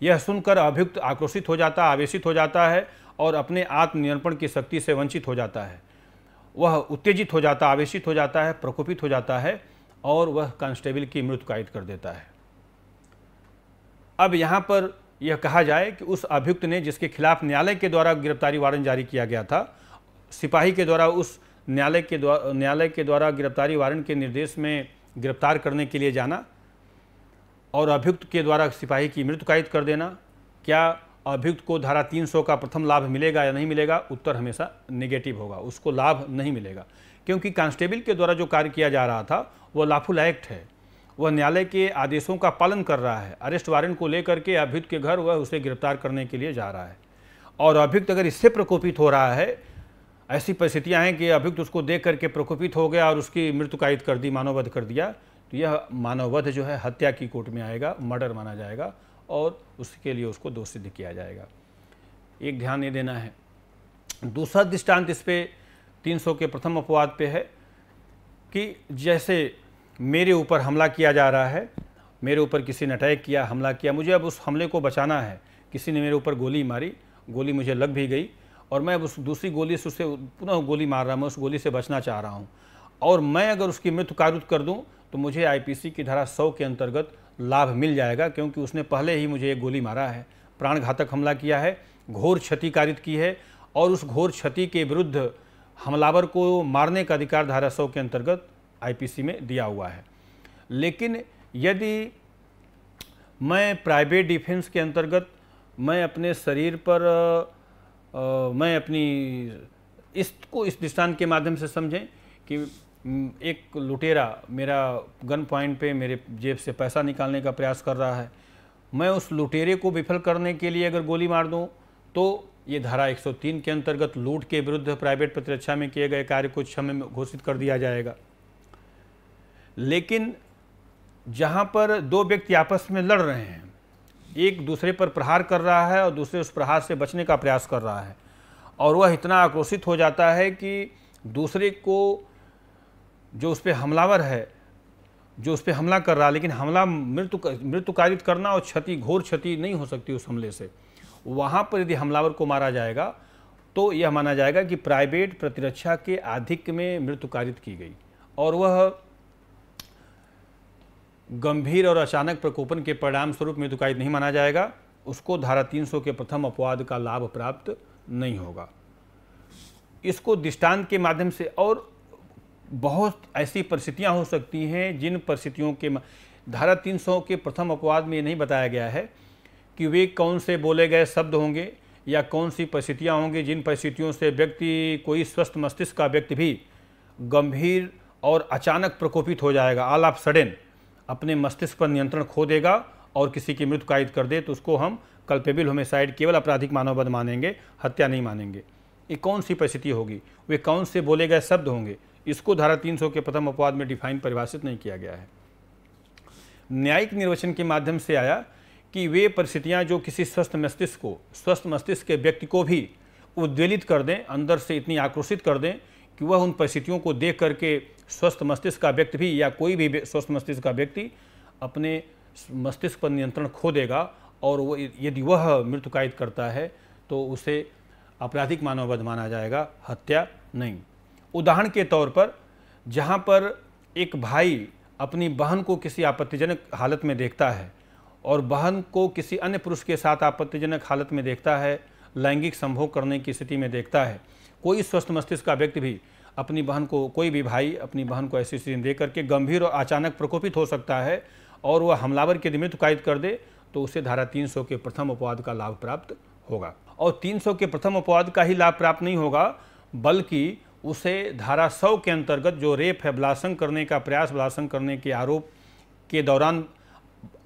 यह सुनकर अभियुक्त आक्रोशित हो जाता आवेशित हो जाता है और अपने आत्मनियंत्रण की शक्ति से वंचित हो जाता है वह उत्तेजित हो जाता आवेशित हो जाता है प्रकोपित हो जाता है और वह कांस्टेबल की मृत्यु कायद कर देता है अब यहाँ पर यह कहा जाए कि उस अभियुक्त ने जिसके खिलाफ न्यायालय के द्वारा गिरफ्तारी वारंट जारी किया गया था सिपाही के द्वारा उस न्यायालय के द्वारा न्यायालय के द्वारा गिरफ्तारी वारंट के निर्देश में गिरफ्तार करने के लिए जाना और अभियुक्त के द्वारा सिपाही की मृत्यु कायद कर देना क्या अभियुक्त को धारा 300 का प्रथम लाभ मिलेगा या नहीं मिलेगा उत्तर हमेशा नेगेटिव होगा उसको लाभ नहीं मिलेगा क्योंकि कांस्टेबल के द्वारा जो कार्य किया जा रहा था वह लाफुल एक्ट है वह न्यायालय के आदेशों का पालन कर रहा है अरेस्ट वारंट को लेकर के अभियुक्त के घर वह उसे गिरफ्तार करने के लिए जा रहा है और अभियुक्त अगर इससे प्रकोपित हो रहा है ऐसी परिस्थितियाँ हैं कि अभियुक्त उसको देख करके प्रकोपित हो गया और उसकी मृत्यु कायद कर दी मानववध कर दिया तो यह मानववध जो है हत्या की कोर्ट में आएगा मर्डर माना जाएगा और उसके लिए उसको दोष सिद्ध किया जाएगा एक ध्यान ये देना है दूसरा दृष्टांत इस पर तीन के प्रथम अपवाद पे है कि जैसे मेरे ऊपर हमला किया जा रहा है मेरे ऊपर किसी ने अटैक किया हमला किया मुझे अब उस हमले को बचाना है किसी ने मेरे ऊपर गोली मारी गोली मुझे लग भी गई और मैं अब उस दूसरी गोली से उससे पुनः गोली मार रहा मैं उस गोली से बचना चाह रहा हूँ और मैं अगर उसकी मृत्यु कारुत कर दूँ तो मुझे आई की धारा सौ के अंतर्गत लाभ मिल जाएगा क्योंकि उसने पहले ही मुझे एक गोली मारा है प्राणघातक हमला किया है घोर क्षति कारित की है और उस घोर क्षति के विरुद्ध हमलावर को मारने का अधिकार धारा सौ के अंतर्गत आईपीसी में दिया हुआ है लेकिन यदि मैं प्राइवेट डिफेंस के अंतर्गत मैं अपने शरीर पर आ, मैं अपनी इसको इस निशान के माध्यम से समझें कि एक लुटेरा मेरा गन पॉइंट पे मेरे जेब से पैसा निकालने का प्रयास कर रहा है मैं उस लुटेरे को विफल करने के लिए अगर गोली मार दूं तो ये धारा 103 के अंतर्गत लूट के विरुद्ध प्राइवेट प्रतिरक्षा में किए गए कार्य को क्षम घोषित कर दिया जाएगा लेकिन जहाँ पर दो व्यक्ति आपस में लड़ रहे हैं एक दूसरे पर प्रहार कर रहा है और दूसरे उस प्रहार से बचने का प्रयास कर रहा है और वह इतना आक्रोशित हो जाता है कि दूसरे को जो उस पर हमलावर है जो उस पर हमला कर रहा है लेकिन हमला मृत्यु मृत्युकारित करना और क्षति घोर क्षति नहीं हो सकती उस हमले से वहाँ पर यदि हमलावर को मारा जाएगा तो यह माना जाएगा कि प्राइवेट प्रतिरक्षा के अधिक में मृत्युकारित की गई और वह गंभीर और अचानक प्रकोपन के परिणाम स्वरूप दुकाई नहीं माना जाएगा उसको धारा 300 के प्रथम अपवाद का लाभ प्राप्त नहीं होगा इसको दृष्टांत के माध्यम से और बहुत ऐसी परिस्थितियां हो सकती हैं जिन परिस्थितियों के धारा 300 के प्रथम अपवाद में ये नहीं बताया गया है कि वे कौन से बोले गए शब्द होंगे या कौन सी परिस्थितियाँ होंगी जिन परिस्थितियों से व्यक्ति कोई स्वस्थ मस्तिष्क का व्यक्ति भी गंभीर और अचानक प्रकोपित हो जाएगा ऑल ऑफ सडन अपने मस्तिष्क पर नियंत्रण खो देगा और किसी की मृत्यु कायद कर दे तो उसको हम कल्पेबिल होमिसाइड केवल आपराधिक मानवबद्ध मानेंगे हत्या नहीं मानेंगे ये कौन सी परिस्थिति होगी वे कौन से बोले गए शब्द होंगे इसको धारा 300 के प्रथम अपवाद में डिफाइन परिभाषित नहीं किया गया है न्यायिक निर्वचन के माध्यम से आया कि वे परिस्थितियाँ जो किसी स्वस्थ मस्तिष्क को स्वस्थ मस्तिष्क के व्यक्ति को भी उद्वेलित कर दें अंदर से इतनी आक्रोशित कर दें कि वह उन परिस्थितियों को देख करके स्वस्थ मस्तिष्क का व्यक्ति भी या कोई भी स्वस्थ मस्तिष्क का व्यक्ति अपने मस्तिष्क पर नियंत्रण खो देगा और वो यदि वह मृत्यु कायद करता है तो उसे आपराधिक मानववध माना जाएगा हत्या नहीं उदाहरण के तौर पर जहाँ पर एक भाई अपनी बहन को किसी आपत्तिजनक हालत में देखता है और बहन को किसी अन्य पुरुष के साथ आपत्तिजनक हालत में देखता है लैंगिक संभोग करने की स्थिति में देखता है कोई स्वस्थ मस्तिष्क का व्यक्ति भी अपनी बहन को कोई भी भाई अपनी बहन को ऐसी स्थिति दे करके गंभीर और अचानक प्रकोपित हो सकता है और वह हमलावर के निमित्त कायद कर दे तो उसे धारा 300 के प्रथम अपवाद का लाभ प्राप्त होगा और 300 के प्रथम अपवाद का ही लाभ प्राप्त नहीं होगा बल्कि उसे धारा सौ के अंतर्गत जो रेप है ब्लासंग करने का प्रयास ब्लासंग करने के आरोप के दौरान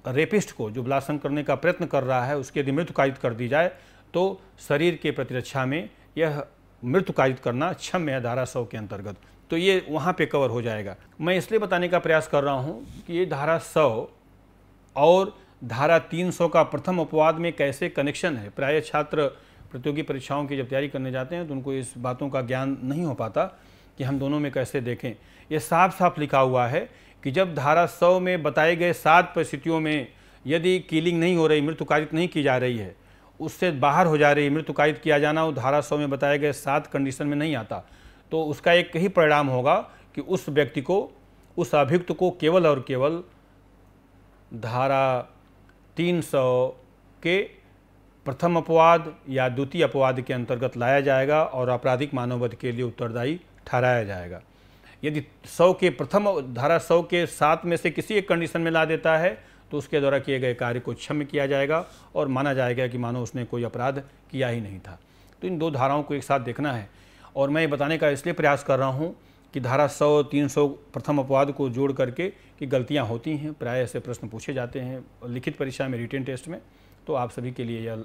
रेपिस्ट को जो बलात्संग करने का प्रयत्न कर रहा है उसके कायद कर दी जाए तो शरीर के प्रतिरक्षा में यह मृत्यु कायित करना क्षम्य है धारा सौ के अंतर्गत तो ये वहाँ पे कवर हो जाएगा मैं इसलिए बताने का प्रयास कर रहा हूँ कि ये धारा सौ और धारा 300 का प्रथम अपवाद में कैसे कनेक्शन है प्राय छात्र प्रतियोगी परीक्षाओं की जब तैयारी करने जाते हैं तो उनको इस बातों का ज्ञान नहीं हो पाता कि हम दोनों में कैसे देखें ये साफ साफ लिखा हुआ है कि जब धारा सौ में बताए गए सात परिस्थितियों में यदि कीलिंग नहीं हो रही मृत्यु कारित नहीं की जा रही है उससे बाहर हो जा रही है कायद किया जाना वो धारा सौ में बताए गए सात कंडीशन में नहीं आता तो उसका एक ही परिणाम होगा कि उस व्यक्ति को उस अभियुक्त को केवल और केवल धारा 300 के प्रथम अपवाद या द्वितीय अपवाद के अंतर्गत लाया जाएगा और आपराधिक मानववध के लिए उत्तरदायी ठहराया जाएगा यदि सौ के प्रथम धारा सौ के सात में से किसी एक कंडीशन में ला देता है तो उसके द्वारा किए गए कार्य को क्षम्य किया जाएगा और माना जाएगा कि मानो उसने कोई अपराध किया ही नहीं था तो इन दो धाराओं को एक साथ देखना है और मैं ये बताने का इसलिए प्रयास कर रहा हूँ कि धारा सौ तीन सौ प्रथम अपवाद को जोड़ करके कि गलतियाँ होती हैं प्राय ऐसे प्रश्न पूछे जाते हैं लिखित परीक्षा में रिटर्न टेस्ट में तो आप सभी के लिए यह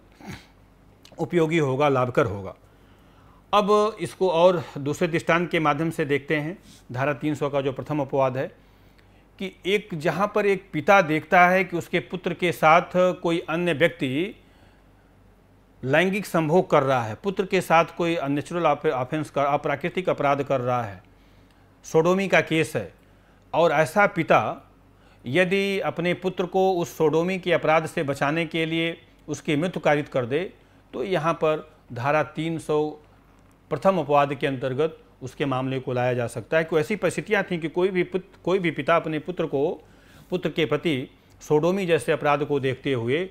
उपयोगी होगा लाभकर होगा अब इसको और दूसरे दृष्टांत के माध्यम से देखते हैं धारा 300 का जो प्रथम अपवाद है कि एक जहाँ पर एक पिता देखता है कि उसके पुत्र के साथ कोई अन्य व्यक्ति लैंगिक संभोग कर रहा है पुत्र के साथ कोई अननेचुरल ऑफेंस कर अप्राकृतिक अपराध कर रहा है सोडोमी का केस है और ऐसा पिता यदि अपने पुत्र को उस सोडोमी के अपराध से बचाने के लिए उसकी मृत्यु कारित कर दे तो यहाँ पर धारा 300 प्रथम अपवाद के अंतर्गत उसके मामले को लाया जा सकता है कोई ऐसी परिस्थितियाँ थीं कि कोई भी पुत कोई भी पिता अपने पुत्र को पुत्र के प्रति सोडोमी जैसे अपराध को देखते हुए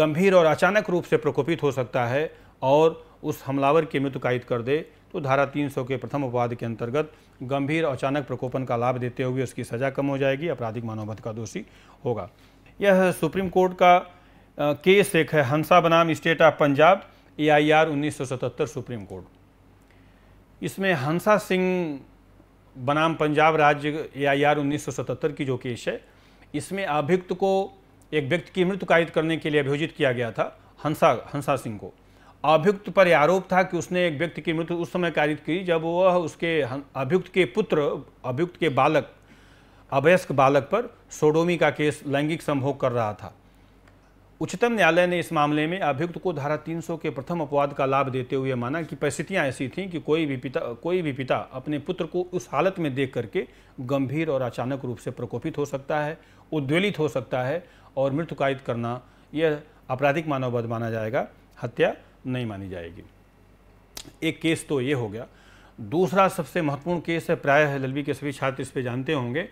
गंभीर और अचानक रूप से प्रकोपित हो सकता है और उस हमलावर की मृत्यु कायद कर दे तो धारा 300 के प्रथम अपवाद के अंतर्गत गंभीर और अचानक प्रकोपन का लाभ देते हुए उसकी सज़ा कम हो जाएगी आपराधिक मानवत का दोषी होगा यह सुप्रीम कोर्ट का केस एक है हंसा बनाम state of Punjab A I R उन्नीस सुप्रीम कोर्ट इसमें हंसा सिंह बनाम पंजाब राज्य ए आई आर उन्नीस की जो केस है इसमें अभियुक्त को एक व्यक्ति की मृत्यु कायद करने के लिए अभियोजित किया गया था हंसा हंसा सिंह को अभियुक्त पर यह आरोप था कि उसने एक व्यक्ति की मृत्यु उस समय कारित की जब वह उसके अभियुक्त के पुत्र अभियुक्त के बालक अभयस्क बालक पर सोडोमी का केस लैंगिक संभोग कर रहा था उच्चतम न्यायालय ने इस मामले में अभियुक्त को धारा 300 के प्रथम अपवाद का लाभ देते हुए माना कि परिस्थितियां ऐसी थीं कि कोई भी पिता कोई भी पिता अपने पुत्र को उस हालत में देख करके गंभीर और अचानक रूप से प्रकोपित हो सकता है उद्वेलित हो सकता है और मृत्युकायित करना यह आपराधिक मानवबध माना जाएगा हत्या नहीं मानी जाएगी एक केस तो ये हो गया दूसरा सबसे महत्वपूर्ण केस है प्रायः ललवी के सभी छात्र इस पर जानते होंगे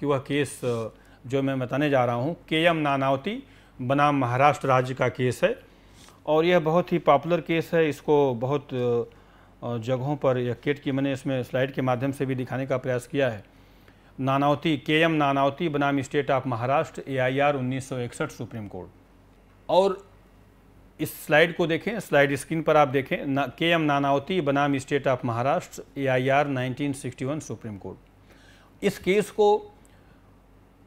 कि वह केस जो मैं बताने जा रहा हूँ के एम नानावती बनाम महाराष्ट्र राज्य का केस है और यह बहुत ही पॉपुलर केस है इसको बहुत जगहों पर यह केट की मैंने इसमें स्लाइड के माध्यम से भी दिखाने का प्रयास किया है नानावती के एम नानावती बनाम state of Maharashtra A I R उन्नीस सुप्रीम कोर्ट और इस स्लाइड को देखें स्लाइड स्क्रीन पर आप देखें ना, के एम नानावती बनाम state of Maharashtra A I R supreme court इस केस को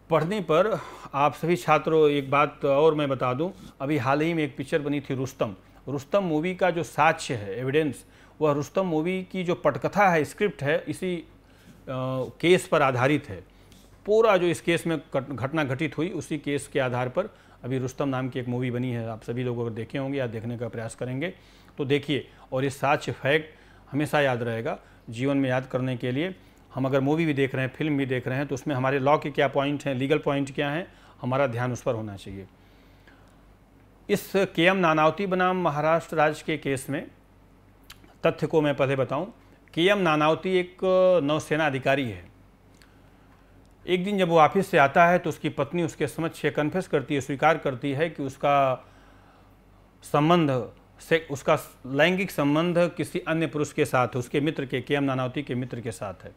पढ़ने पर आप सभी छात्रों एक बात तो और मैं बता दूं अभी हाल ही में एक पिक्चर बनी थी रुस्तम रुस्तम मूवी का जो साक्ष्य है एविडेंस वह रुस्तम मूवी की जो पटकथा है स्क्रिप्ट है इसी आ, केस पर आधारित है पूरा जो इस केस में घटना घटित हुई उसी केस के आधार पर अभी रुस्तम नाम की एक मूवी बनी है आप सभी लोग अगर देखे होंगे या देखने का प्रयास करेंगे तो देखिए और ये साक्ष्य फैक्ट हमेशा याद रहेगा जीवन में याद करने के लिए हम अगर मूवी भी देख रहे हैं फिल्म भी देख रहे हैं तो उसमें हमारे लॉ के क्या पॉइंट हैं लीगल पॉइंट क्या हैं हमारा ध्यान उस पर होना चाहिए इस के एम नानावती बनाम महाराष्ट्र राज्य के केस में तथ्य को मैं पहले बताऊं के एम नानावती एक नौसेना अधिकारी है एक दिन जब वो ऑफिस से आता है तो उसकी पत्नी उसके समक्ष ये कन्फेस करती है स्वीकार करती है कि उसका संबंध से उसका लैंगिक संबंध किसी अन्य पुरुष के साथ उसके मित्र के के एम नानावती के मित्र के साथ है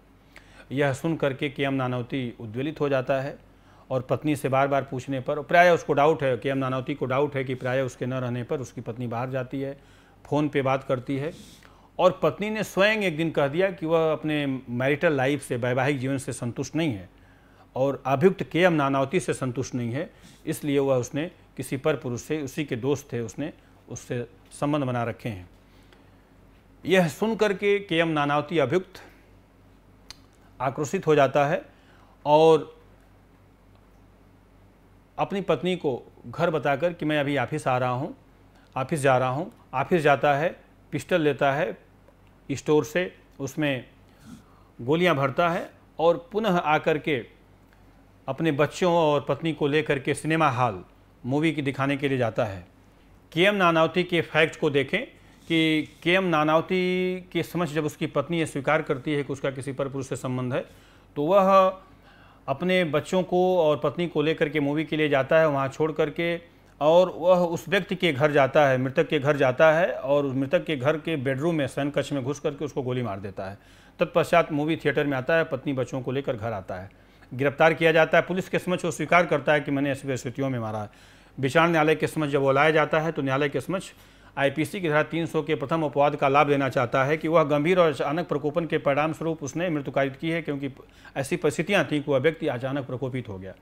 यह सुन करके के एम नानावती उद्वेलित हो जाता है और पत्नी से बार बार पूछने पर प्राय उसको डाउट है के एम नानावती को डाउट है कि प्राय उसके न रहने पर उसकी पत्नी बाहर जाती है फ़ोन पे बात करती है और पत्नी ने स्वयं एक दिन कह दिया कि वह अपने मैरिटल लाइफ से वैवाहिक जीवन से संतुष्ट नहीं है और अभियुक्त के एम नानावती से संतुष्ट नहीं है इसलिए वह उसने किसी पर पुरुष से उसी के दोस्त थे उसने उससे संबंध बना रखे हैं यह सुन करके के एम नानावती अभियुक्त आक्रोशित हो जाता है और अपनी पत्नी को घर बताकर कि मैं अभी ऑफिस आ रहा हूँ ऑफिस जा रहा हूँ ऑफिस जाता है पिस्टल लेता है स्टोर से उसमें गोलियां भरता है और पुनः आकर के अपने बच्चों और पत्नी को लेकर के सिनेमा हॉल मूवी की दिखाने के लिए जाता है के एम नानावती के फैक्ट को देखें कि के एम नानावती के समक्ष जब उसकी पत्नी यह स्वीकार करती है कि उसका किसी पर पुरुष से संबंध है तो वह अपने बच्चों को और पत्नी को लेकर के मूवी के लिए जाता है वहाँ छोड़ करके और वह उस व्यक्ति के घर जाता है मृतक के घर जाता है और उस मृतक के घर के बेडरूम में शयन कक्ष में घुस करके उसको गोली मार देता है तत्पश्चात मूवी थिएटर में आता है पत्नी बच्चों को लेकर घर आता है गिरफ्तार किया जाता है पुलिस के समक्ष वो स्वीकार करता है कि मैंने ऐसी परिस्थितियों में मारा है विचार न्यायालय के समक्ष जब वो लाया जाता है तो न्यायालय के समक्ष आईपीसी की धारा 300 के प्रथम अपवाद का लाभ लेना चाहता है कि वह गंभीर और अचानक प्रकोपन के परिणाम स्वरूप उसने मृत्युकारित की है क्योंकि ऐसी परिस्थितियाँ थी कि वह व्यक्ति अचानक प्रकोपित हो गया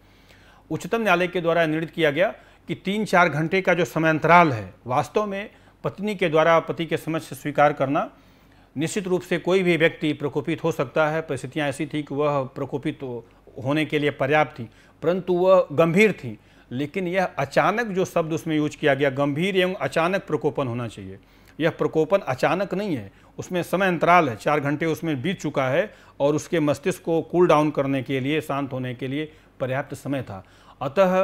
उच्चतम न्यायालय के द्वारा निर्णित किया गया कि तीन चार घंटे का जो समय अंतराल है वास्तव में पत्नी के द्वारा पति के समझ से स्वीकार करना निश्चित रूप से कोई भी व्यक्ति प्रकोपित हो सकता है परिस्थितियाँ ऐसी थी कि वह प्रकोपित होने के लिए पर्याप्त थी परंतु वह गंभीर थी लेकिन यह अचानक जो शब्द उसमें यूज किया गया गंभीर एवं अचानक प्रकोपन होना चाहिए यह प्रकोपन अचानक नहीं है उसमें समय अंतराल है चार घंटे उसमें बीत चुका है और उसके मस्तिष्क को कूल डाउन करने के लिए शांत होने के लिए पर्याप्त समय था अतः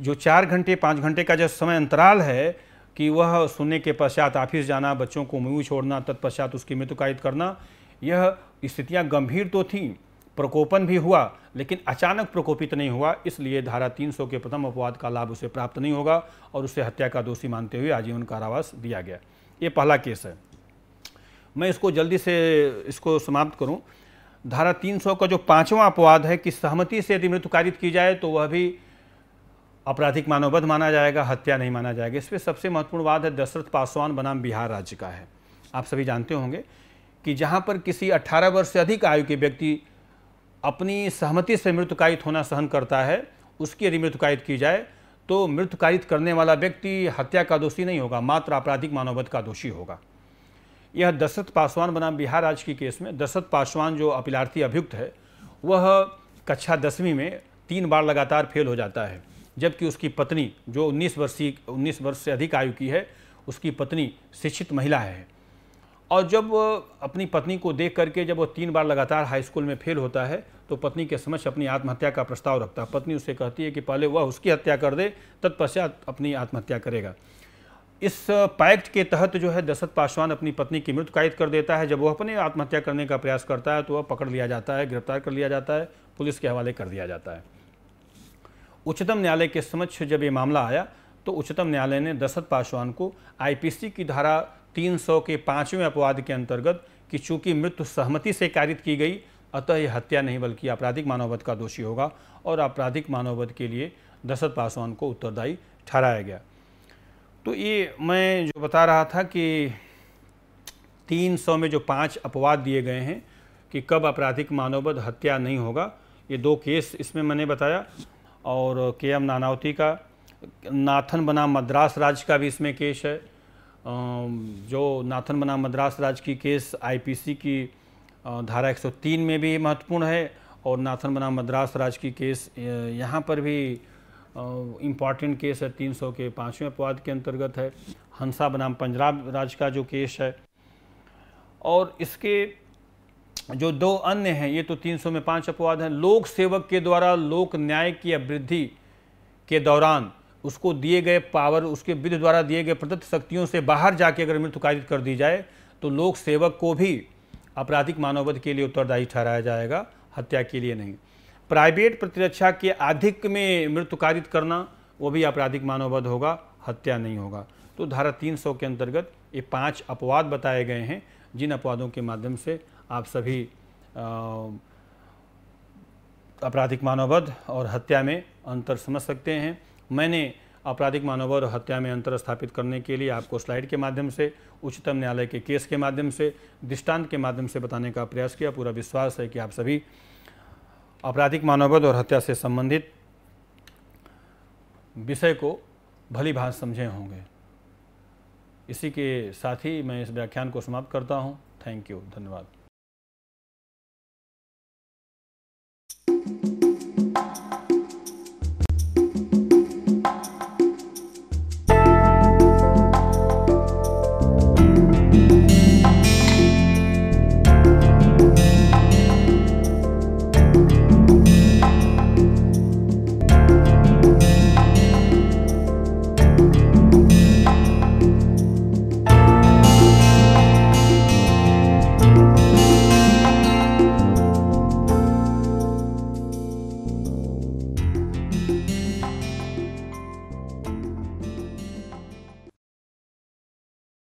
जो चार घंटे पाँच घंटे का जो समय अंतराल है कि वह सुनने के पश्चात ऑफिस जाना बच्चों को मुँह छोड़ना तत्पश्चात उसकी मृत्यु करना यह स्थितियाँ गंभीर तो थीं प्रकोपन भी हुआ लेकिन अचानक प्रकोपित नहीं हुआ इसलिए धारा 300 के प्रथम अपवाद का लाभ उसे प्राप्त नहीं होगा और उसे हत्या का दोषी मानते हुए आजीवन कारावास दिया गया ये पहला केस है मैं इसको जल्दी से इसको समाप्त करूं धारा 300 का जो पांचवा अपवाद है कि सहमति से यदि मृत्यु कारित की जाए तो वह भी आपराधिक मानवबद्ध माना जाएगा हत्या नहीं माना जाएगा इसमें सबसे महत्वपूर्ण वाद है दशरथ पासवान बनाम बिहार राज्य का है आप सभी जानते होंगे कि जहाँ पर किसी अट्ठारह वर्ष से अधिक आयु के व्यक्ति अपनी सहमति से मृत्युकायित होना सहन करता है उसकी यदि मृत्युकायित की जाए तो मृत्युकायित करने वाला व्यक्ति हत्या का दोषी नहीं होगा मात्र आपराधिक मानवध का दोषी होगा यह दशरथ पासवान बनाम बिहार राज्य के केस में दशरथ पासवान जो अपिलार्थी अभियुक्त है वह कक्षा दसवीं में तीन बार लगातार फेल हो जाता है जबकि उसकी पत्नी जो 19 वर्षीय 19 वर्ष से अधिक आयु की है उसकी पत्नी शिक्षित महिला है और जब अपनी पत्नी को देख करके जब वो तीन बार लगातार हाई स्कूल में फेल होता है तो पत्नी के समक्ष अपनी आत्महत्या का प्रस्ताव रखता है पत्नी उसे कहती है कि पहले वह उसकी हत्या कर दे तत्पश्चात अपनी आत्महत्या करेगा इस पैक्ट के तहत जो है दशरथ पासवान अपनी पत्नी की मृत्यु कायद कर देता है जब वह अपने आत्महत्या करने का प्रयास करता है तो वह पकड़ लिया जाता है गिरफ्तार कर लिया जाता है पुलिस के हवाले कर दिया जाता है उच्चतम न्यायालय के समक्ष जब ये मामला आया तो उच्चतम न्यायालय ने दशरथ पासवान को आईपीसी की धारा 300 के पाँचवें अपवाद के अंतर्गत कि चूंकि मृत्यु सहमति से कारित की गई अतः यह हत्या नहीं बल्कि आपराधिक मानववध का दोषी होगा और आपराधिक मानववध के लिए दशरथ पासवान को उत्तरदायी ठहराया गया तो ये मैं जो बता रहा था कि 300 में जो पांच अपवाद दिए गए हैं कि कब आपराधिक मानववध हत्या नहीं होगा ये दो केस इसमें मैंने बताया और के एम नानावती का नाथन बना मद्रास राज्य का भी इसमें केस है जो नाथन बनाम मद्रास राज की केस आईपीसी की धारा 103 में भी महत्वपूर्ण है और नाथन बनाम मद्रास राज की केस यहाँ पर भी इम्पॉर्टेंट केस है 300 के पाँचवें अपवाद के अंतर्गत है हंसा बनाम पंजाब राज का जो केस है और इसके जो दो अन्य हैं ये तो 300 में पांच अपवाद हैं लोक सेवक के द्वारा लोक न्याय की अभिवृद्धि के दौरान उसको दिए गए पावर उसके विधि द्वारा दिए गए प्रदत्त शक्तियों से बाहर जाके अगर मृत्यु कारित कर दी जाए तो लोक सेवक को भी आपराधिक मानववध के लिए उत्तरदायी ठहराया जाएगा हत्या के लिए नहीं प्राइवेट प्रतिरक्षा के अधिक में मृत्यु कारित करना वो भी आपराधिक मानववध होगा हत्या नहीं होगा तो धारा 300 के अंतर्गत ये पांच अपवाद बताए गए हैं जिन अपवादों के माध्यम से आप सभी आपराधिक मानववध और हत्या में अंतर समझ सकते हैं मैंने आपराधिक मानव और हत्या में अंतर स्थापित करने के लिए आपको स्लाइड के माध्यम से उच्चतम न्यायालय के केस के माध्यम से दृष्टांत के माध्यम से बताने का प्रयास किया पूरा विश्वास है कि आप सभी आपराधिक मानवध और हत्या से संबंधित विषय को भली भांत समझे होंगे इसी के साथ ही मैं इस व्याख्यान को समाप्त करता हूँ थैंक यू धन्यवाद